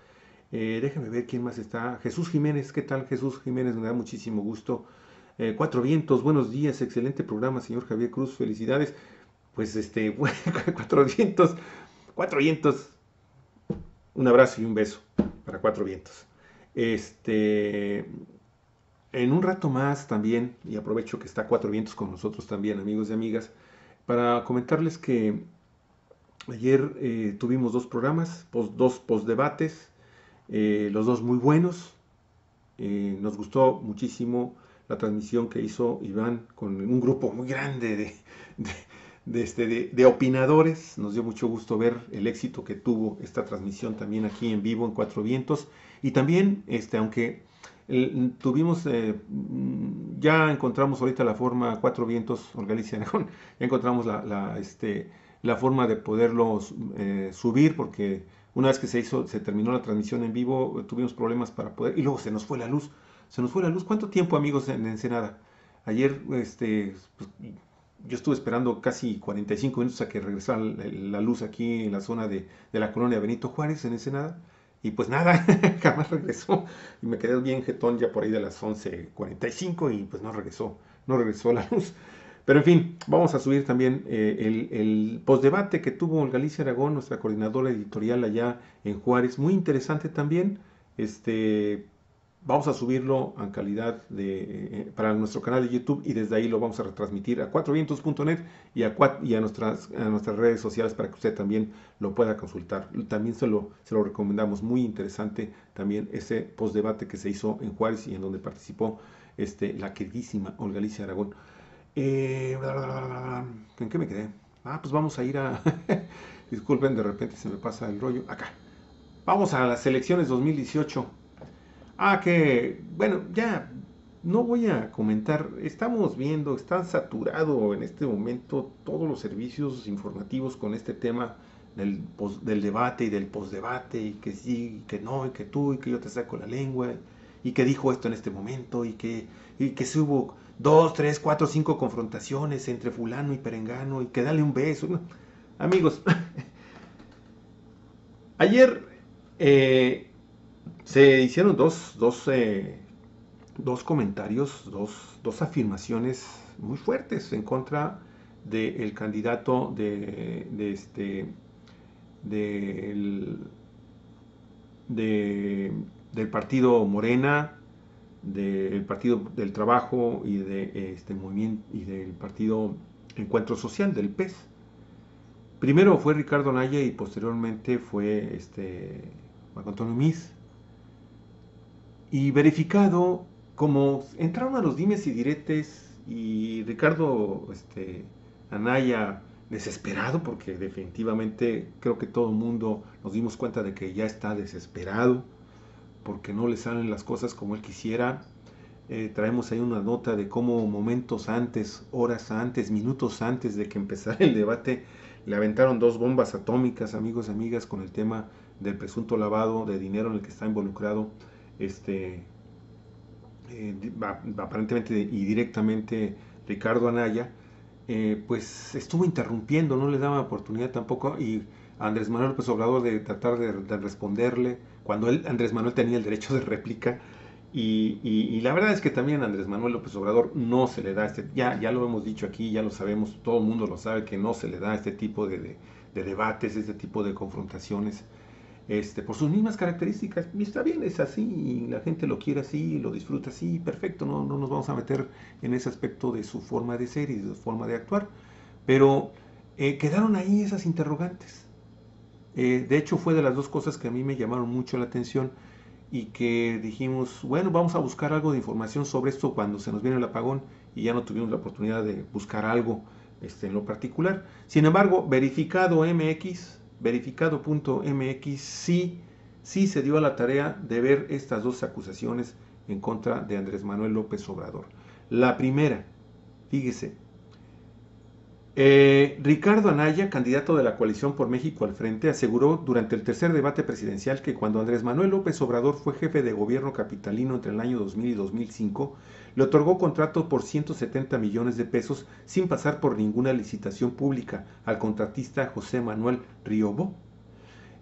Speaker 1: Eh, déjenme ver quién más está. Jesús Jiménez, ¿qué tal Jesús Jiménez? Me da muchísimo gusto eh, cuatro Vientos, buenos días, excelente programa, señor Javier Cruz, felicidades. Pues este, bueno, Cuatro Vientos, Cuatro Vientos, un abrazo y un beso para Cuatro Vientos. Este, en un rato más también, y aprovecho que está Cuatro Vientos con nosotros también, amigos y amigas, para comentarles que ayer eh, tuvimos dos programas, dos postdebates, eh, los dos muy buenos. nos gustó muchísimo la transmisión que hizo Iván con un grupo muy grande este, de, opinadores. Nos dio mucho gusto ver el éxito que tuvo esta transmisión también aquí en vivo en Cuatro Vientos. Y también, este, aunque tuvimos, eh, mm, ya encontramos ahorita la forma, Cuatro Vientos, organiza ya encontramos la, este, la forma de poderlo eh, subir porque una vez que se hizo, se terminó la transmisión en vivo, tuvimos problemas para poder, y luego se nos fue la luz se nos fue la luz. ¿Cuánto tiempo, amigos, en Ensenada? Ayer este, pues, yo estuve esperando casi 45 minutos a que regresara la, luz aquí en la zona de, la colonia Benito Juárez, en Ensenada. Y pues nada, jamás regresó. Y me quedé bien jetón ya por ahí de las 11.45 y pues no regresó, no regresó la luz. Pero en fin, vamos a subir también eh, el, el postdebate que tuvo Galicia Aragón, nuestra coordinadora editorial allá en Juárez. Muy interesante también. Este, vamos a subirlo en calidad de, eh, eh, para nuestro canal de YouTube y desde ahí lo vamos a retransmitir a 4vientos.net y, a, nuestras, redes sociales para que usted también lo pueda consultar. También se lo, recomendamos, muy interesante también ese postdebate que se hizo en Juárez y en donde participó este, la queridísima Olga Alicia Aragón. Eh, ¿En qué me quedé? Ah, pues vamos a ir a... Disculpen, de repente se me pasa el rollo. Acá. Vamos a las elecciones 2018. Ah, que, bueno, ya, no voy a comentar, estamos viendo, está saturado en este momento todos los servicios informativos con este tema del, debate y del posdebate, y que sí, y que no, y que tú, y que yo te saco la lengua, y que dijo esto en este momento, y que, y que si hubo dos, tres, cuatro, cinco confrontaciones entre fulano y perengano, y que dale un beso. Amigos, ayer... Eh, se hicieron dos, eh, comentarios, dos, afirmaciones muy fuertes en contra del candidato de, este, del partido Morena, del Partido del Trabajo y, de, este, movimiento, y del Partido Encuentro Social, del PES. Primero fue Ricardo Naya y posteriormente fue este, Marco Antonio y verificado, como entraron a los dimes y diretes y Ricardo este, Anaya desesperado, porque definitivamente creo que todo el mundo nos dimos cuenta de que ya está desesperado, porque no le salen las cosas como él quisiera. Eh, traemos ahí una nota de cómo momentos antes, horas antes, minutos antes de que empezara el debate, le aventaron dos bombas atómicas, amigos y amigas, con el tema del presunto lavado de dinero en el que está involucrado este, eh, aparentemente y directamente Ricardo Anaya, eh, pues estuvo interrumpiendo, no le daba oportunidad tampoco y Andrés Manuel López pues, Obrador de tratar de, responderle cuando él, Andrés Manuel tenía el derecho de réplica. Y, la verdad es que también Andrés Manuel López Obrador no se le da este, ya, ya lo hemos dicho aquí, ya lo sabemos, todo el mundo lo sabe, que no se le da este tipo de debates, este tipo de confrontaciones. Este, por sus mismas características. está bien, es así, la gente lo quiere así, lo disfruta así, perfecto, no, no nos vamos a meter en ese aspecto de su forma de ser y de su forma de actuar. Pero eh, quedaron ahí esas interrogantes. Eh, de hecho, fue de las dos cosas que a mí me llamaron mucho la atención y que dijimos, bueno, vamos a buscar algo de información sobre esto cuando se nos viene el apagón y ya no tuvimos la oportunidad de buscar algo este, en lo particular. Sin embargo, verificado MX, verificado.mx sí, sí se dio a la tarea de ver estas dos acusaciones en contra de Andrés Manuel López Obrador. La primera, fíjese, eh, Ricardo Anaya, candidato de la coalición por México al frente, aseguró durante el tercer debate presidencial que cuando Andrés Manuel López Obrador fue jefe de gobierno capitalino entre el año 2000 y 2005, le otorgó contrato por 170 millones de pesos sin pasar por ninguna licitación pública al contratista José Manuel Riobo.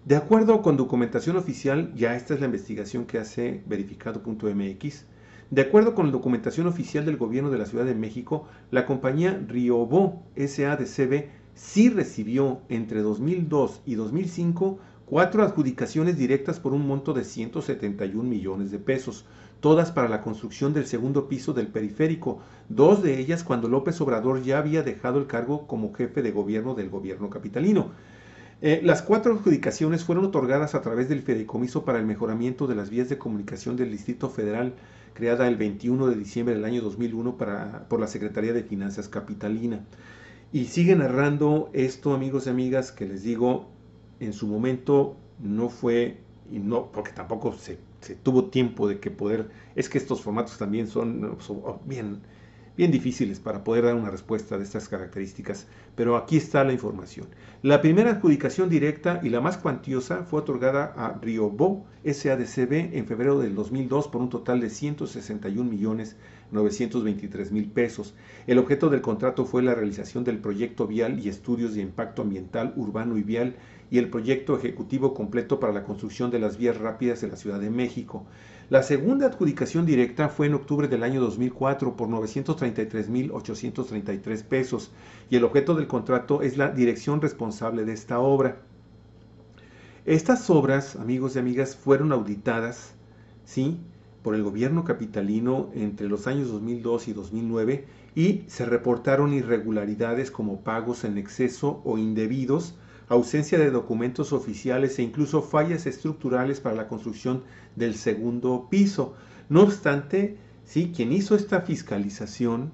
Speaker 1: De acuerdo con documentación oficial, ya esta es la investigación que hace verificado.mx, de acuerdo con la documentación oficial del gobierno de la Ciudad de México, la compañía Riobo SADCB sí recibió entre 2002 y 2005 cuatro adjudicaciones directas por un monto de 171 millones de pesos, todas para la construcción del segundo piso del periférico, dos de ellas cuando López Obrador ya había dejado el cargo como jefe de gobierno del gobierno capitalino. Eh, las cuatro adjudicaciones fueron otorgadas a través del Fideicomiso para el Mejoramiento de las Vías de Comunicación del Distrito Federal, creada el 21 de diciembre del año 2001 para, por la Secretaría de Finanzas Capitalina. Y sigue narrando esto, amigos y amigas, que les digo, en su momento no fue, y no, porque tampoco se se tuvo tiempo de que poder, es que estos formatos también son, son oh, bien, bien difíciles para poder dar una respuesta de estas características, pero aquí está la información. La primera adjudicación directa y la más cuantiosa fue otorgada a Riobó SADCB en febrero del 2002 por un total de 161 millones 923 mil pesos. El objeto del contrato fue la realización del proyecto vial y estudios de impacto ambiental urbano y vial y el proyecto ejecutivo completo para la construcción de las vías rápidas de la Ciudad de México. La segunda adjudicación directa fue en octubre del año 2004 por 933.833 pesos y el objeto del contrato es la dirección responsable de esta obra. Estas obras, amigos y amigas, fueron auditadas, ¿sí? por el gobierno capitalino entre los años 2002 y 2009 y se reportaron irregularidades como pagos en exceso o indebidos ausencia de documentos oficiales e incluso fallas estructurales para la construcción del segundo piso. No obstante, ¿sí? quien hizo esta fiscalización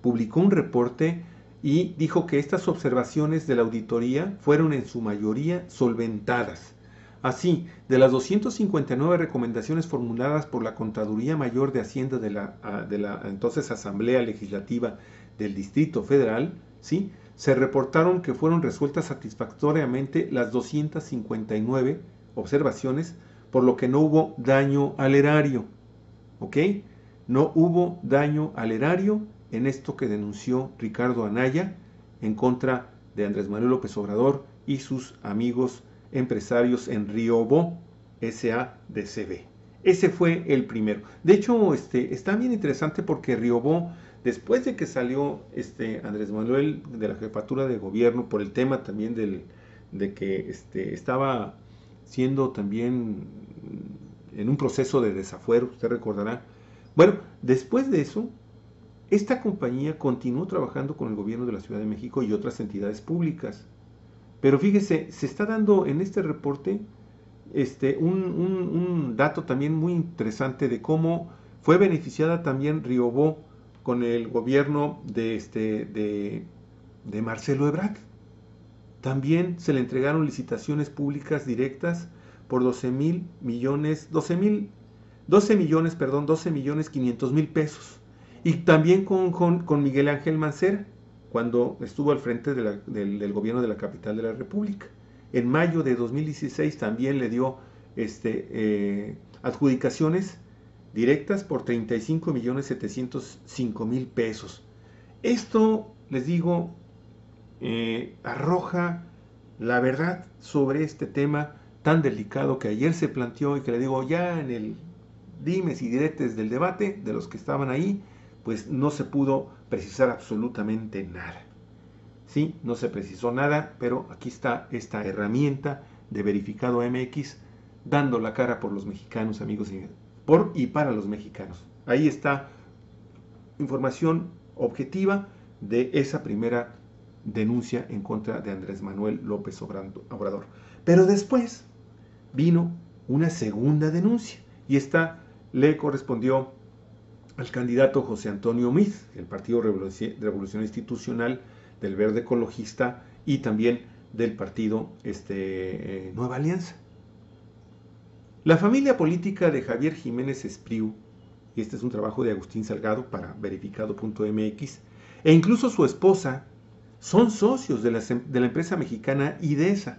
Speaker 1: publicó un reporte y dijo que estas observaciones de la auditoría fueron en su mayoría solventadas. Así, de las 259 recomendaciones formuladas por la Contaduría Mayor de Hacienda de la, ah, de la entonces Asamblea Legislativa del Distrito Federal, ¿sí? se reportaron que fueron resueltas satisfactoriamente las 259 observaciones, por lo que no hubo daño al erario. ¿Ok? No hubo daño al erario en esto que denunció Ricardo Anaya en contra de Andrés Manuel López Obrador y sus amigos empresarios en Río Bo, SADCB. Ese fue el primero. De hecho, este, está bien interesante porque Riobó Después de que salió este Andrés Manuel de la jefatura de gobierno por el tema también del, de que este, estaba siendo también en un proceso de desafuero, usted recordará. Bueno, después de eso, esta compañía continuó trabajando con el gobierno de la Ciudad de México y otras entidades públicas. Pero fíjese, se está dando en este reporte este, un, un dato también muy interesante de cómo fue beneficiada también Riobó con el gobierno este, de, de, Marcelo Ebrard. También se le entregaron licitaciones públicas directas por 12 mil millones, 12 mil, 12 millones, perdón, 12 500 mil pesos. Y también con, Miguel Ángel Mancera, cuando estuvo al frente del, gobierno de la capital de la República. En mayo de 2016 también le dio este, eh, adjudicaciones directas por 35 millones 705 mil pesos. Esto, les digo, eh, arroja la verdad sobre este tema tan delicado que ayer se planteó y que le digo ya en el dimes y diretes del debate de los que estaban ahí, pues no se pudo precisar absolutamente nada. Sí, no se precisó nada, pero aquí está esta herramienta de verificado MX dando la cara por los mexicanos, amigos y por y para los mexicanos. Ahí está información objetiva de esa primera denuncia en contra de Andrés Manuel López Obrador. Pero después vino una segunda denuncia y esta le correspondió al candidato José Antonio Mit, del Partido Revolución Institucional, del Verde Ecologista y también del Partido este, eh, Nueva Alianza. La familia política de Javier Jiménez Espriu, y este es un trabajo de Agustín Salgado para verificado.mx, e incluso su esposa, son socios de la, empresa mexicana IDESA,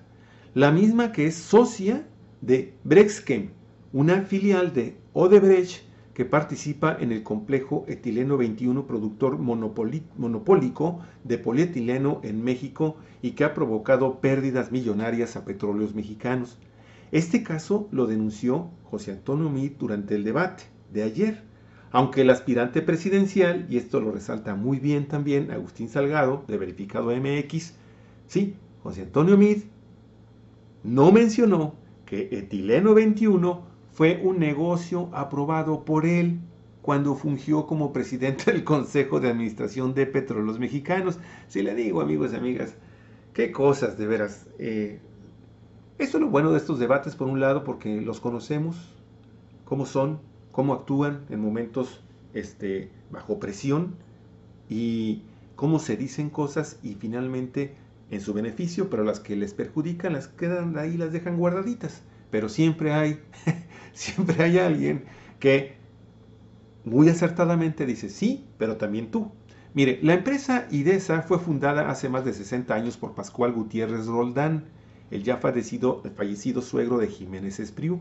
Speaker 1: la misma que es socia de Brexchem, una filial de Odebrecht que participa en el complejo etileno 21 productor monopólico de polietileno en México y que ha provocado pérdidas millonarias a petróleos mexicanos. Este caso lo denunció José Antonio Meade durante el debate de ayer, aunque el aspirante presidencial, y esto lo resalta muy bien también Agustín Salgado, de Verificado MX, sí, José Antonio Meade, no mencionó que etileno 21 fue un negocio aprobado por él cuando fungió como presidente del Consejo de Administración de Petróleos Mexicanos. Si le digo, amigos y amigas, qué cosas de veras. Eh, esto es lo bueno de estos debates, por un lado, porque los conocemos, cómo son, cómo actúan en momentos este, bajo presión y cómo se dicen cosas y finalmente en su beneficio, pero las que les perjudican las quedan ahí, las dejan guardaditas. Pero siempre hay, siempre hay alguien que muy acertadamente dice sí, pero también tú. Mire, la empresa IDESA fue fundada hace más de 60 años por Pascual Gutiérrez Roldán, el ya fallecido, fallecido suegro de Jiménez Espriu,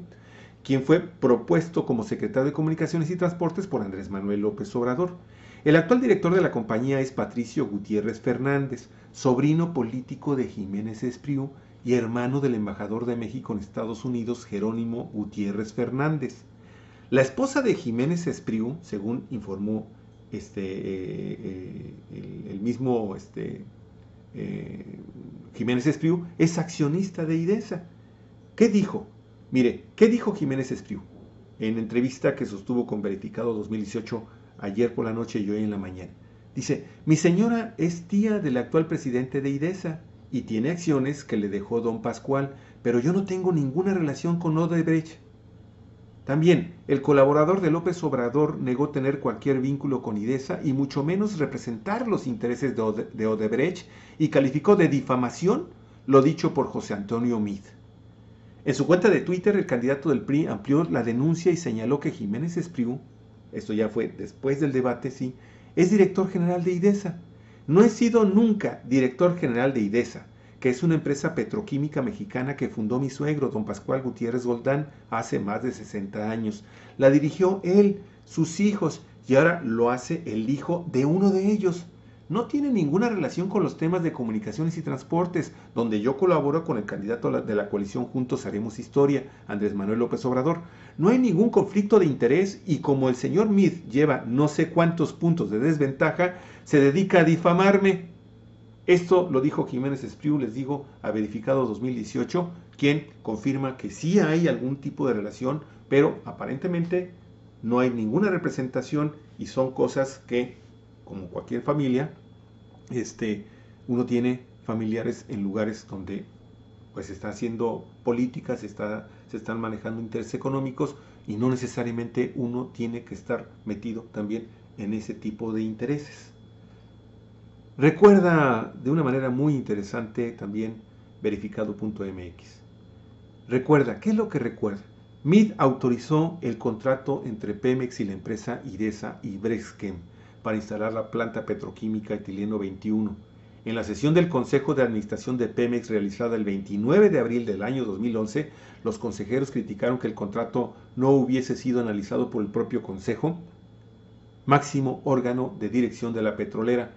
Speaker 1: quien fue propuesto como secretario de Comunicaciones y Transportes por Andrés Manuel López Obrador. El actual director de la compañía es Patricio Gutiérrez Fernández, sobrino político de Jiménez Espriu y hermano del embajador de México en Estados Unidos, Jerónimo Gutiérrez Fernández. La esposa de Jiménez Espriu, según informó este, eh, eh, el, mismo este, eh, Jiménez Espriu es accionista de IDESA. ¿Qué dijo? Mire, ¿qué dijo Jiménez Espriu? En entrevista que sostuvo con Verificado 2018 ayer por la noche y hoy en la mañana. Dice, mi señora es tía del actual presidente de IDESA y tiene acciones que le dejó don Pascual, pero yo no tengo ninguna relación con Odebrecht. También, el colaborador de López Obrador negó tener cualquier vínculo con IDESA y mucho menos representar los intereses de, Odebrecht y calificó de difamación lo dicho por José Antonio Mid. En su cuenta de Twitter, el candidato del PRI amplió la denuncia y señaló que Jiménez Espriu, esto ya fue después del debate, sí, es director general de IDESA. No he sido nunca director general de IDESA que es una empresa petroquímica mexicana que fundó mi suegro, don Pascual Gutiérrez Goldán, hace más de 60 años. La dirigió él, sus hijos, y ahora lo hace el hijo de uno de ellos. No tiene ninguna relación con los temas de comunicaciones y transportes, donde yo colaboro con el candidato de la coalición Juntos Haremos Historia, Andrés Manuel López Obrador. No hay ningún conflicto de interés y como el señor Meade lleva no sé cuántos puntos de desventaja, se dedica a difamarme esto lo dijo Jiménez Espriu, les digo, a verificado 2018, quien confirma que sí hay algún tipo de relación, pero aparentemente no hay ninguna representación y son cosas que, como cualquier familia, este, uno tiene familiares en lugares donde pues se está haciendo políticas, se están manejando intereses económicos y no necesariamente uno tiene que estar metido también en ese tipo de intereses. Recuerda de una manera muy interesante también verificado.mx. Recuerda, ¿qué es lo que recuerda? MID autorizó el contrato entre Pemex y la empresa IDESA y Bresken para instalar la planta petroquímica etileno 21. En la sesión del Consejo de Administración de Pemex realizada el 29 de abril del año 2011, los consejeros criticaron que el contrato no hubiese sido analizado por el propio Consejo, máximo órgano de dirección de la petrolera,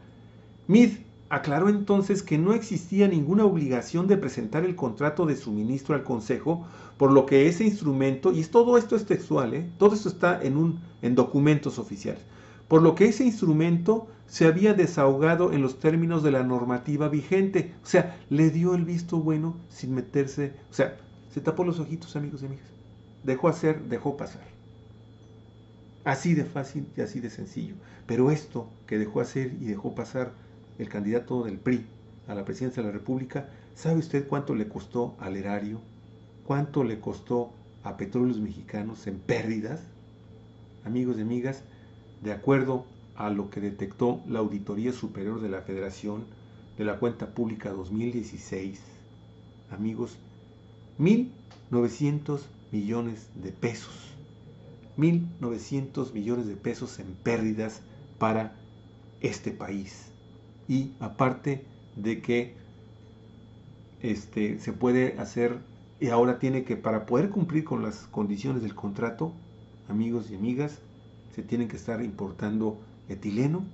Speaker 1: Mead aclaró entonces que no existía ninguna obligación de presentar el contrato de suministro al Consejo, por lo que ese instrumento, y todo esto es textual, ¿eh? todo esto está en, un, en documentos oficiales, por lo que ese instrumento se había desahogado en los términos de la normativa vigente, o sea, le dio el visto bueno sin meterse, o sea, se tapó los ojitos, amigos y amigas, dejó hacer, dejó pasar. Así de fácil y así de sencillo. Pero esto que dejó hacer y dejó pasar el candidato del PRI a la presidencia de la República, ¿sabe usted cuánto le costó al erario? ¿Cuánto le costó a petróleos mexicanos en pérdidas? Amigos y amigas, de acuerdo a lo que detectó la Auditoría Superior de la Federación de la Cuenta Pública 2016, amigos, 1.900 millones de pesos. 1.900 millones de pesos en pérdidas para este país y aparte de que este, se puede hacer y ahora tiene que, para poder cumplir con las condiciones del contrato, amigos y amigas, se tienen que estar importando etileno,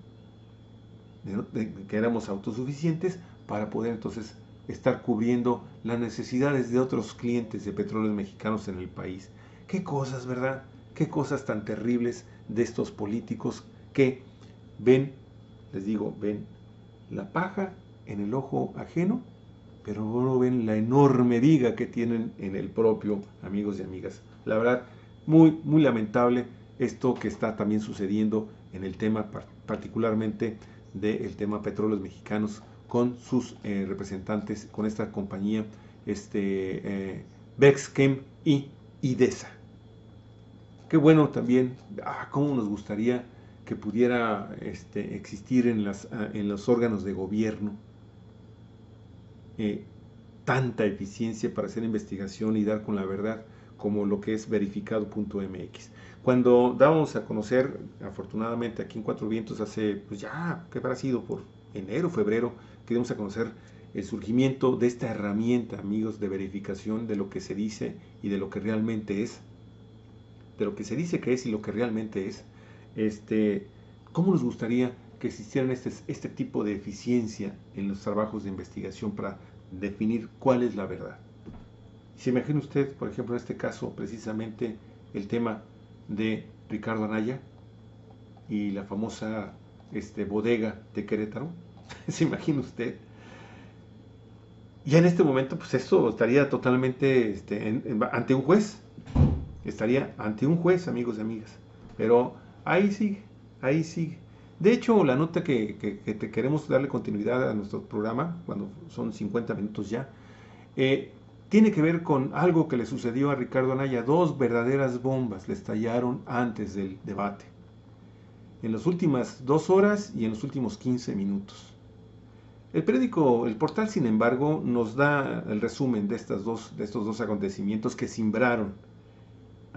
Speaker 1: que éramos autosuficientes, para poder entonces estar cubriendo las necesidades de otros clientes de petróleo mexicanos en el país. Qué cosas, ¿verdad? Qué cosas tan terribles de estos políticos que ven, les digo, ven la paja en el ojo ajeno, pero no ven la enorme viga que tienen en el propio, amigos y amigas. La verdad, muy, muy lamentable esto que está también sucediendo en el tema particularmente del tema petróleos mexicanos con sus eh, representantes, con esta compañía, este, eh, y IDESA. Qué bueno también, ah, cómo nos gustaría que pudiera este, existir ah, en, los órganos de gobierno eh, tanta eficiencia para hacer investigación y dar con la verdad como lo que es verificado.mx. Cuando dábamos a conocer, afortunadamente aquí en Cuatro Vientos hace, pues ya, ¿qué habrá sido? Por enero, febrero, que dimos a conocer el surgimiento de esta herramienta, amigos, de verificación de lo que se dice y de lo que realmente es, de lo que se dice que es y lo que realmente es este, ¿cómo nos gustaría que existieran este, este tipo de eficiencia en los trabajos de investigación para definir cuál es la verdad? Se imagina usted, por ejemplo, en este caso, precisamente el tema de Ricardo Anaya y la famosa este, bodega de Querétaro. ¿Se imagina usted? Ya en este momento, pues esto estaría totalmente este, ante un juez. Estaría ante un juez, amigos y amigas. Pero ahí sigue, ahí sigue. De hecho, la nota que, te queremos darle continuidad a nuestro programa, cuando son 50 minutos ya, eh, tiene que ver con algo que le sucedió a Ricardo Anaya. Dos verdaderas bombas le estallaron antes del debate. En las últimas dos horas y en los últimos 15 minutos. El periódico El Portal, sin embargo, nos da el resumen de, estas dos, de estos dos acontecimientos que simbraron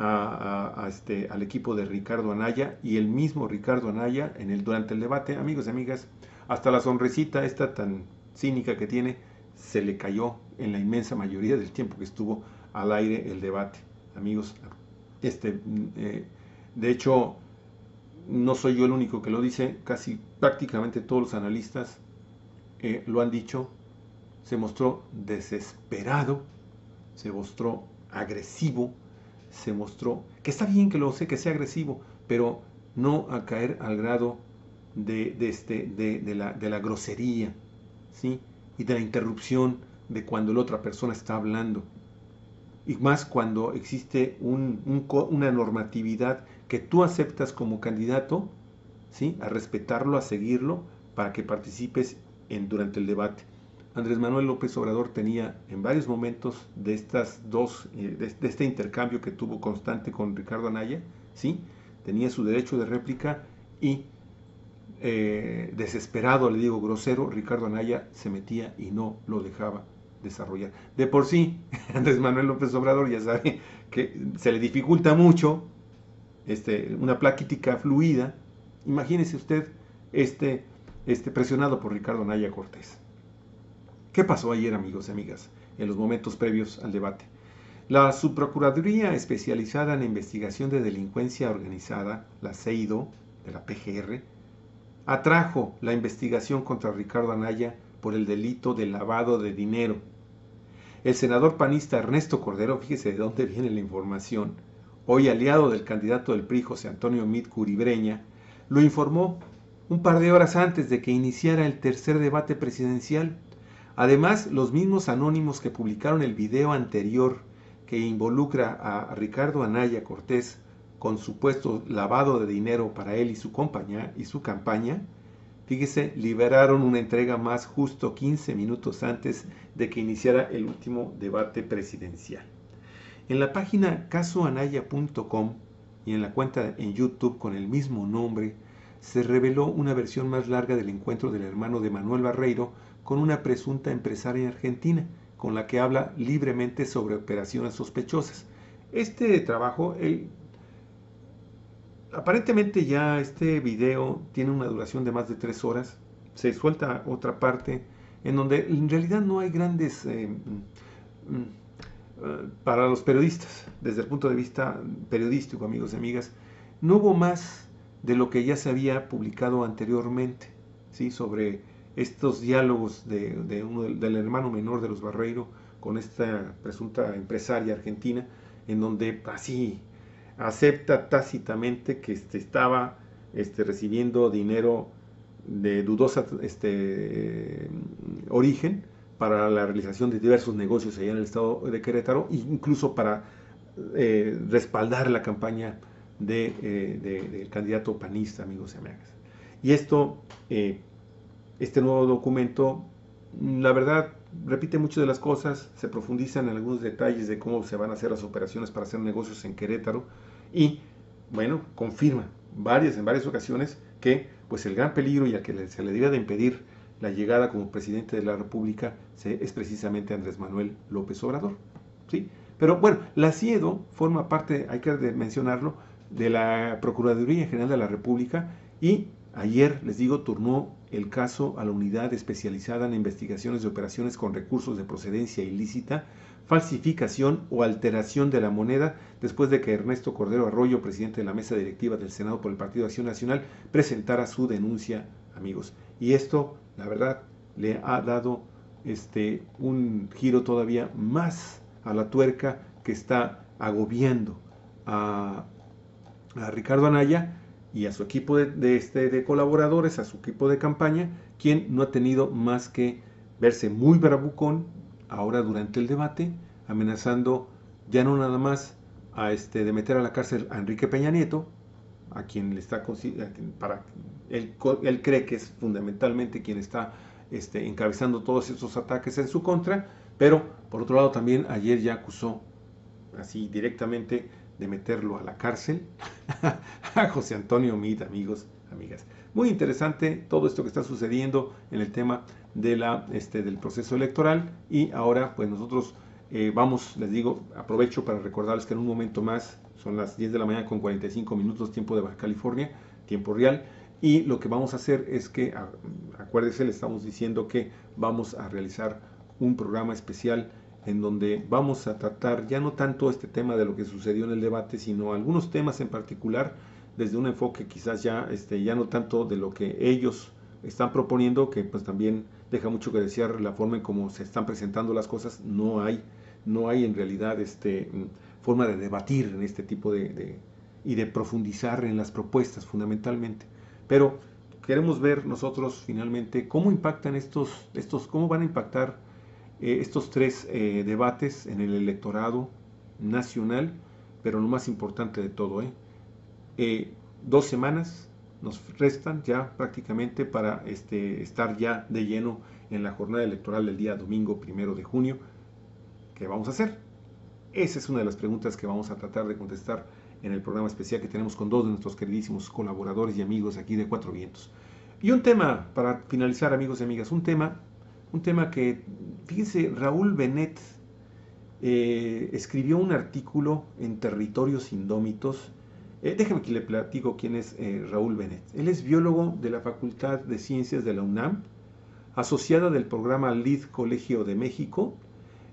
Speaker 1: a, este, al equipo de Ricardo Anaya y el mismo Ricardo Anaya en el, durante el debate, amigos y amigas, hasta la sonrisita esta tan cínica que tiene se le cayó en la inmensa mayoría del tiempo que estuvo al aire el debate. Amigos, este, eh, de hecho, no soy yo el único que lo dice, casi prácticamente todos los analistas eh, lo han dicho, se mostró desesperado, se mostró agresivo, se mostró, que está bien que lo sé, que sea agresivo, pero no a caer al grado de, este, de, la, grosería ¿sí? y de la interrupción de cuando la otra persona está hablando. Y más cuando existe una normatividad que tú aceptas como candidato, ¿sí? a respetarlo, a seguirlo, para que participes en, durante el debate. Andrés Manuel López Obrador tenía en varios momentos de estas dos, eh, de, este intercambio que tuvo constante con Ricardo Anaya, ¿sí? tenía su derecho de réplica y eh, desesperado, le digo grosero, Ricardo Anaya se metía y no lo dejaba desarrollar. De por sí, Andrés Manuel López Obrador ya sabe que se le dificulta mucho este, una plaquítica fluida. Imagínese usted este, este presionado por Ricardo Anaya Cortés. ¿Qué pasó ayer, amigos y amigas, en los momentos previos al debate? La Subprocuraduría Especializada en Investigación de Delincuencia Organizada, la CEIDO, de la PGR, atrajo la investigación contra Ricardo Anaya por el delito de lavado de dinero. El senador panista Ernesto Cordero, fíjese de dónde viene la información, hoy aliado del candidato del PRI José Antonio Mit Curibreña, lo informó un par de horas antes de que iniciara el tercer debate presidencial Además, los mismos anónimos que publicaron el video anterior que involucra a Ricardo Anaya Cortés con supuesto lavado de dinero para él y su compañía y su campaña, fíjese, liberaron una entrega más justo 15 minutos antes de que iniciara el último debate presidencial. En la página casoanaya.com y en la cuenta en YouTube con el mismo nombre, se reveló una versión más larga del encuentro del hermano de Manuel Barreiro con una presunta empresaria argentina, con la que habla libremente sobre operaciones sospechosas. Este trabajo, el, aparentemente ya este video tiene una duración de más de tres horas, se suelta otra parte en donde en realidad no hay grandes... Eh, mm, mm, eh, para los periodistas, desde el punto de vista periodístico, amigos y amigas, no hubo más de lo que ya se había publicado anteriormente, ¿sí? sobre estos diálogos de, uno, del hermano menor de los Barreiro con esta presunta empresaria argentina, en donde así acepta tácitamente que este, estaba este, recibiendo dinero de dudosa este, origen para la realización de diversos negocios allá en el estado de Querétaro, incluso para eh, respaldar la campaña de, eh, del candidato panista, amigos y amigas. Y esto eh, este nuevo documento, mm, la verdad, repite muchas de las cosas, se profundizan en algunos detalles de cómo se van a hacer las operaciones para hacer negocios en Querétaro y, bueno, confirma varias, en varias ocasiones que pues el gran peligro y al que se le debe de impedir la llegada como presidente de la República es precisamente Andrés Manuel López Obrador. ¿sí? Pero bueno, la CIEDO forma parte, hay que mencionarlo, de la Procuraduría General de la República y Ayer, les digo, turnó el caso a la unidad especializada en investigaciones de operaciones con recursos de procedencia ilícita, falsificación o alteración de la moneda, después de que Ernesto Cordero Arroyo, presidente de la mesa directiva del Senado por el Partido Acción Nacional, presentara su denuncia, amigos. Y esto, la verdad, le ha dado este, un giro todavía más a la tuerca que está agobiando a Ricardo Anaya y a su equipo de, este, de colaboradores, a su equipo de campaña, quien no ha tenido más que verse muy bravucón ahora durante el debate, amenazando ya no nada más a este, de meter a la cárcel a Enrique Peña Nieto, a quien le está para él, cree que es fundamentalmente quien está este, encabezando todos estos ataques en su contra, pero por otro lado también ayer ya acusó así directamente de meterlo a la cárcel a José Antonio Meade, amigos, amigas. Muy interesante todo esto que está sucediendo en el tema de la, este, del proceso electoral y ahora pues nosotros eh, vamos, les digo, aprovecho para recordarles que en un momento más son las 10 de la mañana con 45 minutos tiempo de Baja California, tiempo real. Y lo que vamos a hacer es que, acuérdense, le estamos diciendo que vamos a realizar un programa especial en donde vamos a tratar ya no tanto este tema de lo que sucedió en el debate, sino algunos temas en particular desde un enfoque quizás ya, este, ya no tanto de lo que ellos están proponiendo, que pues también deja mucho que desear la forma en cómo se están presentando las cosas, no hay, no hay en realidad este, mm, forma de debatir en este tipo de, y de profundizar en las propuestas fundamentalmente. Pero queremos ver nosotros finalmente cómo impactan estos, estos cómo van a impactar eh, estos tres eh, debates en el electorado nacional, pero lo más importante de todo, ¿eh? dos semanas nos restan ya prácticamente para este, estar ya de lleno en la jornada electoral del día domingo primero de junio. ¿Qué vamos a hacer? Esa es una de las preguntas que vamos a tratar de contestar en el programa especial que tenemos con dos de nuestros queridísimos colaboradores y amigos aquí de Cuatro Vientos. Y un tema, para finalizar amigos y amigas, un tema un tema que, fíjense, Raúl Benet eh, escribió un artículo en Territorios Indómitos. Eh, déjame que le platico quién es eh, Raúl Benet. Él es biólogo de la Facultad de Ciencias de la UNAM, asociada del programa LID Colegio de México,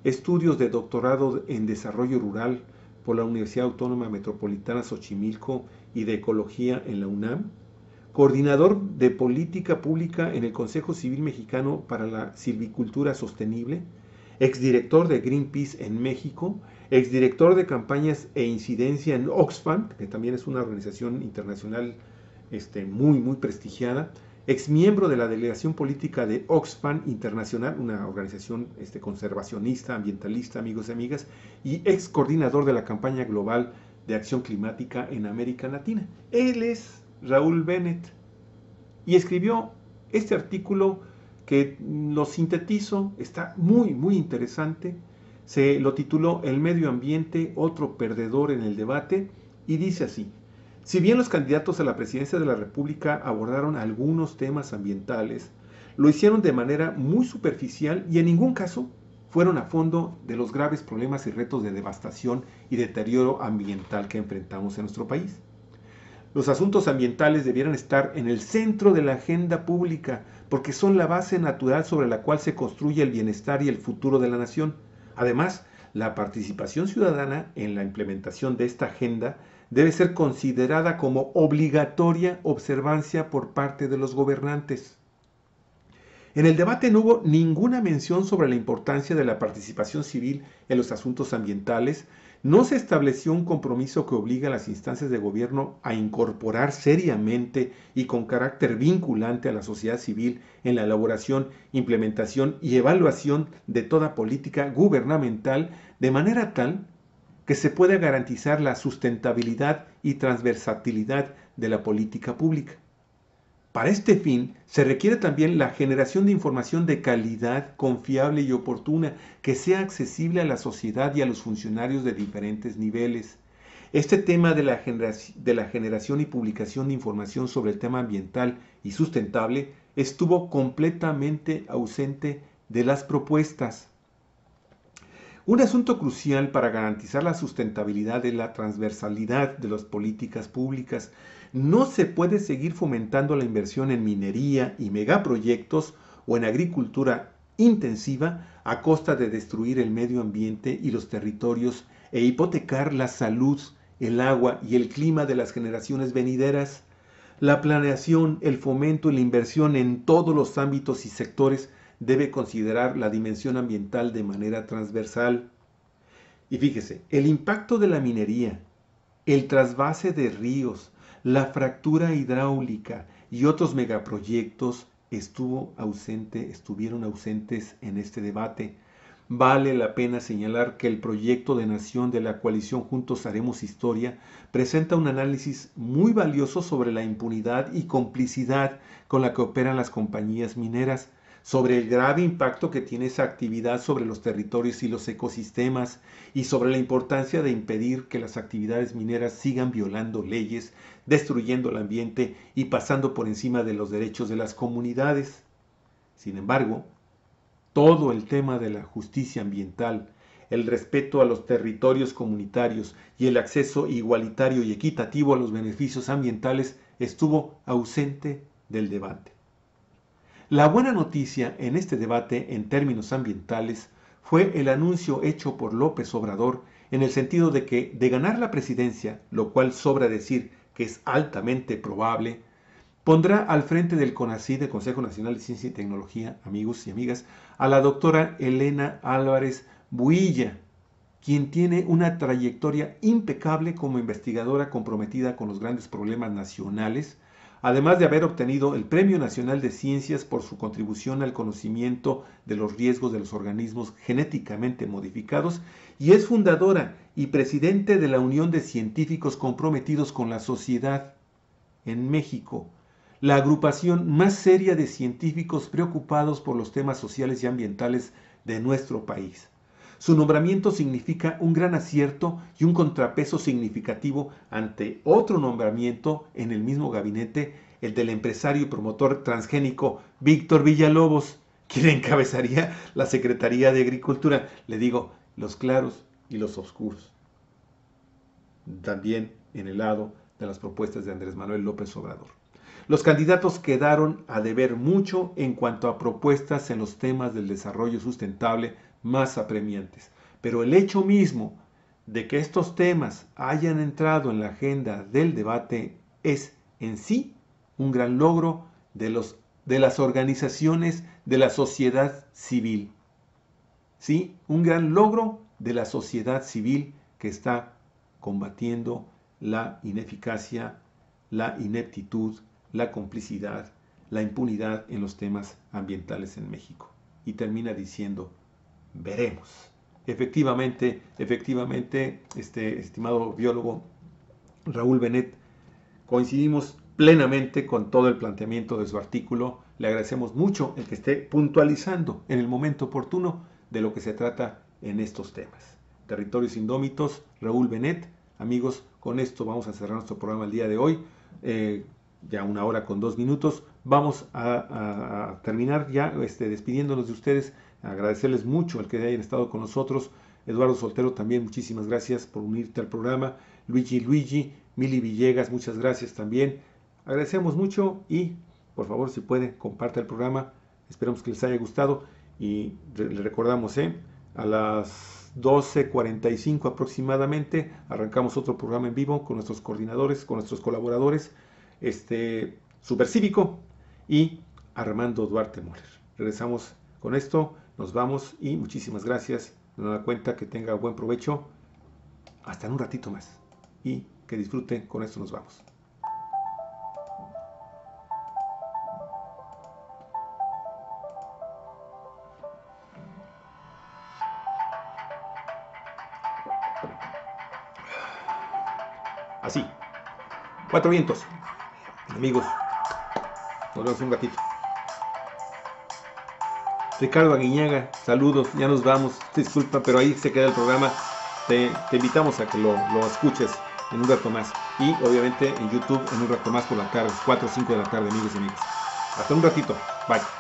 Speaker 1: estudios de doctorado en desarrollo rural por la Universidad Autónoma Metropolitana Xochimilco y de Ecología en la UNAM, coordinador de política pública en el Consejo Civil Mexicano para la Silvicultura Sostenible, exdirector de Greenpeace en México, exdirector de campañas e incidencia en Oxfam, que también es una organización internacional este, muy, muy prestigiada, exmiembro de la delegación política de Oxfam Internacional, una organización este, conservacionista, ambientalista, amigos y amigas, y excoordinador de la campaña global de acción climática en América Latina. Él es Raúl Bennett, y escribió este artículo que lo sintetizo, está muy, muy interesante. Se lo tituló El medio ambiente, otro perdedor en el debate, y dice así, si bien los candidatos a la presidencia de la República abordaron algunos temas ambientales, lo hicieron de manera muy superficial y en ningún caso fueron a fondo de los graves problemas y retos de devastación y deterioro ambiental que enfrentamos en nuestro país. Los asuntos ambientales debieran estar en el centro de la agenda pública porque son la base natural sobre la cual se construye el bienestar y el futuro de la nación. Además, la participación ciudadana en la implementación de esta agenda debe ser considerada como obligatoria observancia por parte de los gobernantes. En el debate no hubo ninguna mención sobre la importancia de la participación civil en los asuntos ambientales, no se estableció un compromiso que obliga a las instancias de gobierno a incorporar seriamente y con carácter vinculante a la sociedad civil en la elaboración, implementación y evaluación de toda política gubernamental de manera tal que se pueda garantizar la sustentabilidad y transversalidad de la política pública. Para este fin, se requiere también la generación de información de calidad, confiable y oportuna, que sea accesible a la sociedad y a los funcionarios de diferentes niveles. Este tema de la, generación y publicación de información sobre el tema ambiental y sustentable estuvo completamente ausente de las propuestas. Un asunto crucial para garantizar la sustentabilidad es la transversalidad de las políticas públicas no se puede seguir fomentando la inversión en minería y megaproyectos o en agricultura intensiva a costa de destruir el medio ambiente y los territorios e hipotecar la salud, el agua y el clima de las generaciones venideras. La planeación, el fomento y la inversión en todos los ámbitos y sectores debe considerar la dimensión ambiental de manera transversal. Y fíjese, el impacto de la minería, el trasvase de ríos, la fractura hidráulica y otros megaproyectos estuvo ausente, estuvieron ausentes en este debate. Vale la pena señalar que el proyecto de nación de la coalición Juntos Haremos Historia presenta un análisis muy valioso sobre la impunidad y complicidad con la que operan las compañías mineras, sobre el grave impacto que tiene esa actividad sobre los territorios y los ecosistemas y sobre la importancia de impedir que las actividades mineras sigan violando leyes, destruyendo el ambiente y pasando por encima de los derechos de las comunidades. Sin embargo, todo el tema de la justicia ambiental, el respeto a los territorios comunitarios y el acceso igualitario y equitativo a los beneficios ambientales estuvo ausente del debate. La buena noticia en este debate en términos ambientales fue el anuncio hecho por López Obrador en el sentido de que, de ganar la presidencia, lo cual sobra decir que es altamente probable, pondrá al frente del CONACYT, del Consejo Nacional de Ciencia y Tecnología, amigos y amigas, a la doctora Elena Álvarez Builla, quien tiene una trayectoria impecable como investigadora comprometida con los grandes problemas nacionales además de haber obtenido el Premio Nacional de Ciencias por su contribución al conocimiento de los riesgos de los organismos genéticamente modificados, y es fundadora y presidente de la Unión de Científicos Comprometidos con la Sociedad en México, la agrupación más seria de científicos preocupados por los temas sociales y ambientales de nuestro país. Su nombramiento significa un gran acierto y un contrapeso significativo ante otro nombramiento en el mismo gabinete, el del empresario y promotor transgénico Víctor Villalobos, quien encabezaría la Secretaría de Agricultura. Le digo, los claros y los oscuros. También en el lado de las propuestas de Andrés Manuel López Obrador. Los candidatos quedaron a deber mucho en cuanto a propuestas en los temas del desarrollo sustentable, más apremiantes. Pero el hecho mismo de que estos temas hayan entrado en la agenda del debate es en sí un gran logro de, los, de las organizaciones de la sociedad civil. ¿Sí? Un gran logro de la sociedad civil que está combatiendo la ineficacia, la ineptitud, la complicidad, la impunidad en los temas ambientales en México. Y termina diciendo, veremos. Efectivamente, efectivamente, este estimado biólogo Raúl Benet, coincidimos plenamente con todo el planteamiento de su artículo. Le agradecemos mucho el que esté puntualizando en el momento oportuno de lo que se trata en estos temas. Territorios Indómitos, Raúl Benet. Amigos, con esto vamos a cerrar nuestro programa el día de hoy. Eh, ya una hora con dos minutos. Vamos a, terminar ya este, despidiéndonos de ustedes agradecerles mucho al que hayan estado con nosotros. Eduardo Soltero también, muchísimas gracias por unirte al programa. Luigi Luigi, Mili Villegas, muchas gracias también. Agradecemos mucho y por favor si pueden comparte el programa. Esperamos que les haya gustado y le recordamos, ¿eh? a las 12.45 aproximadamente arrancamos otro programa en vivo con nuestros coordinadores, con nuestros colaboradores, este Supercívico y Armando Duarte Moller. Regresamos con esto. Nos vamos y muchísimas gracias. De nueva cuenta, que tenga buen provecho. Hasta en un ratito más. Y que disfruten. Con esto nos vamos. Así. Cuatro vientos. Amigos. Nos vemos un ratito. Ricardo Aguiñaga, saludos, ya nos vamos. Disculpa, pero ahí se queda el programa. Te, invitamos a que lo, lo, escuches en un rato más. Y obviamente en YouTube en un rato más por la tarde, 4 o 5 de la tarde, amigos y amigas. Hasta un ratito. Bye.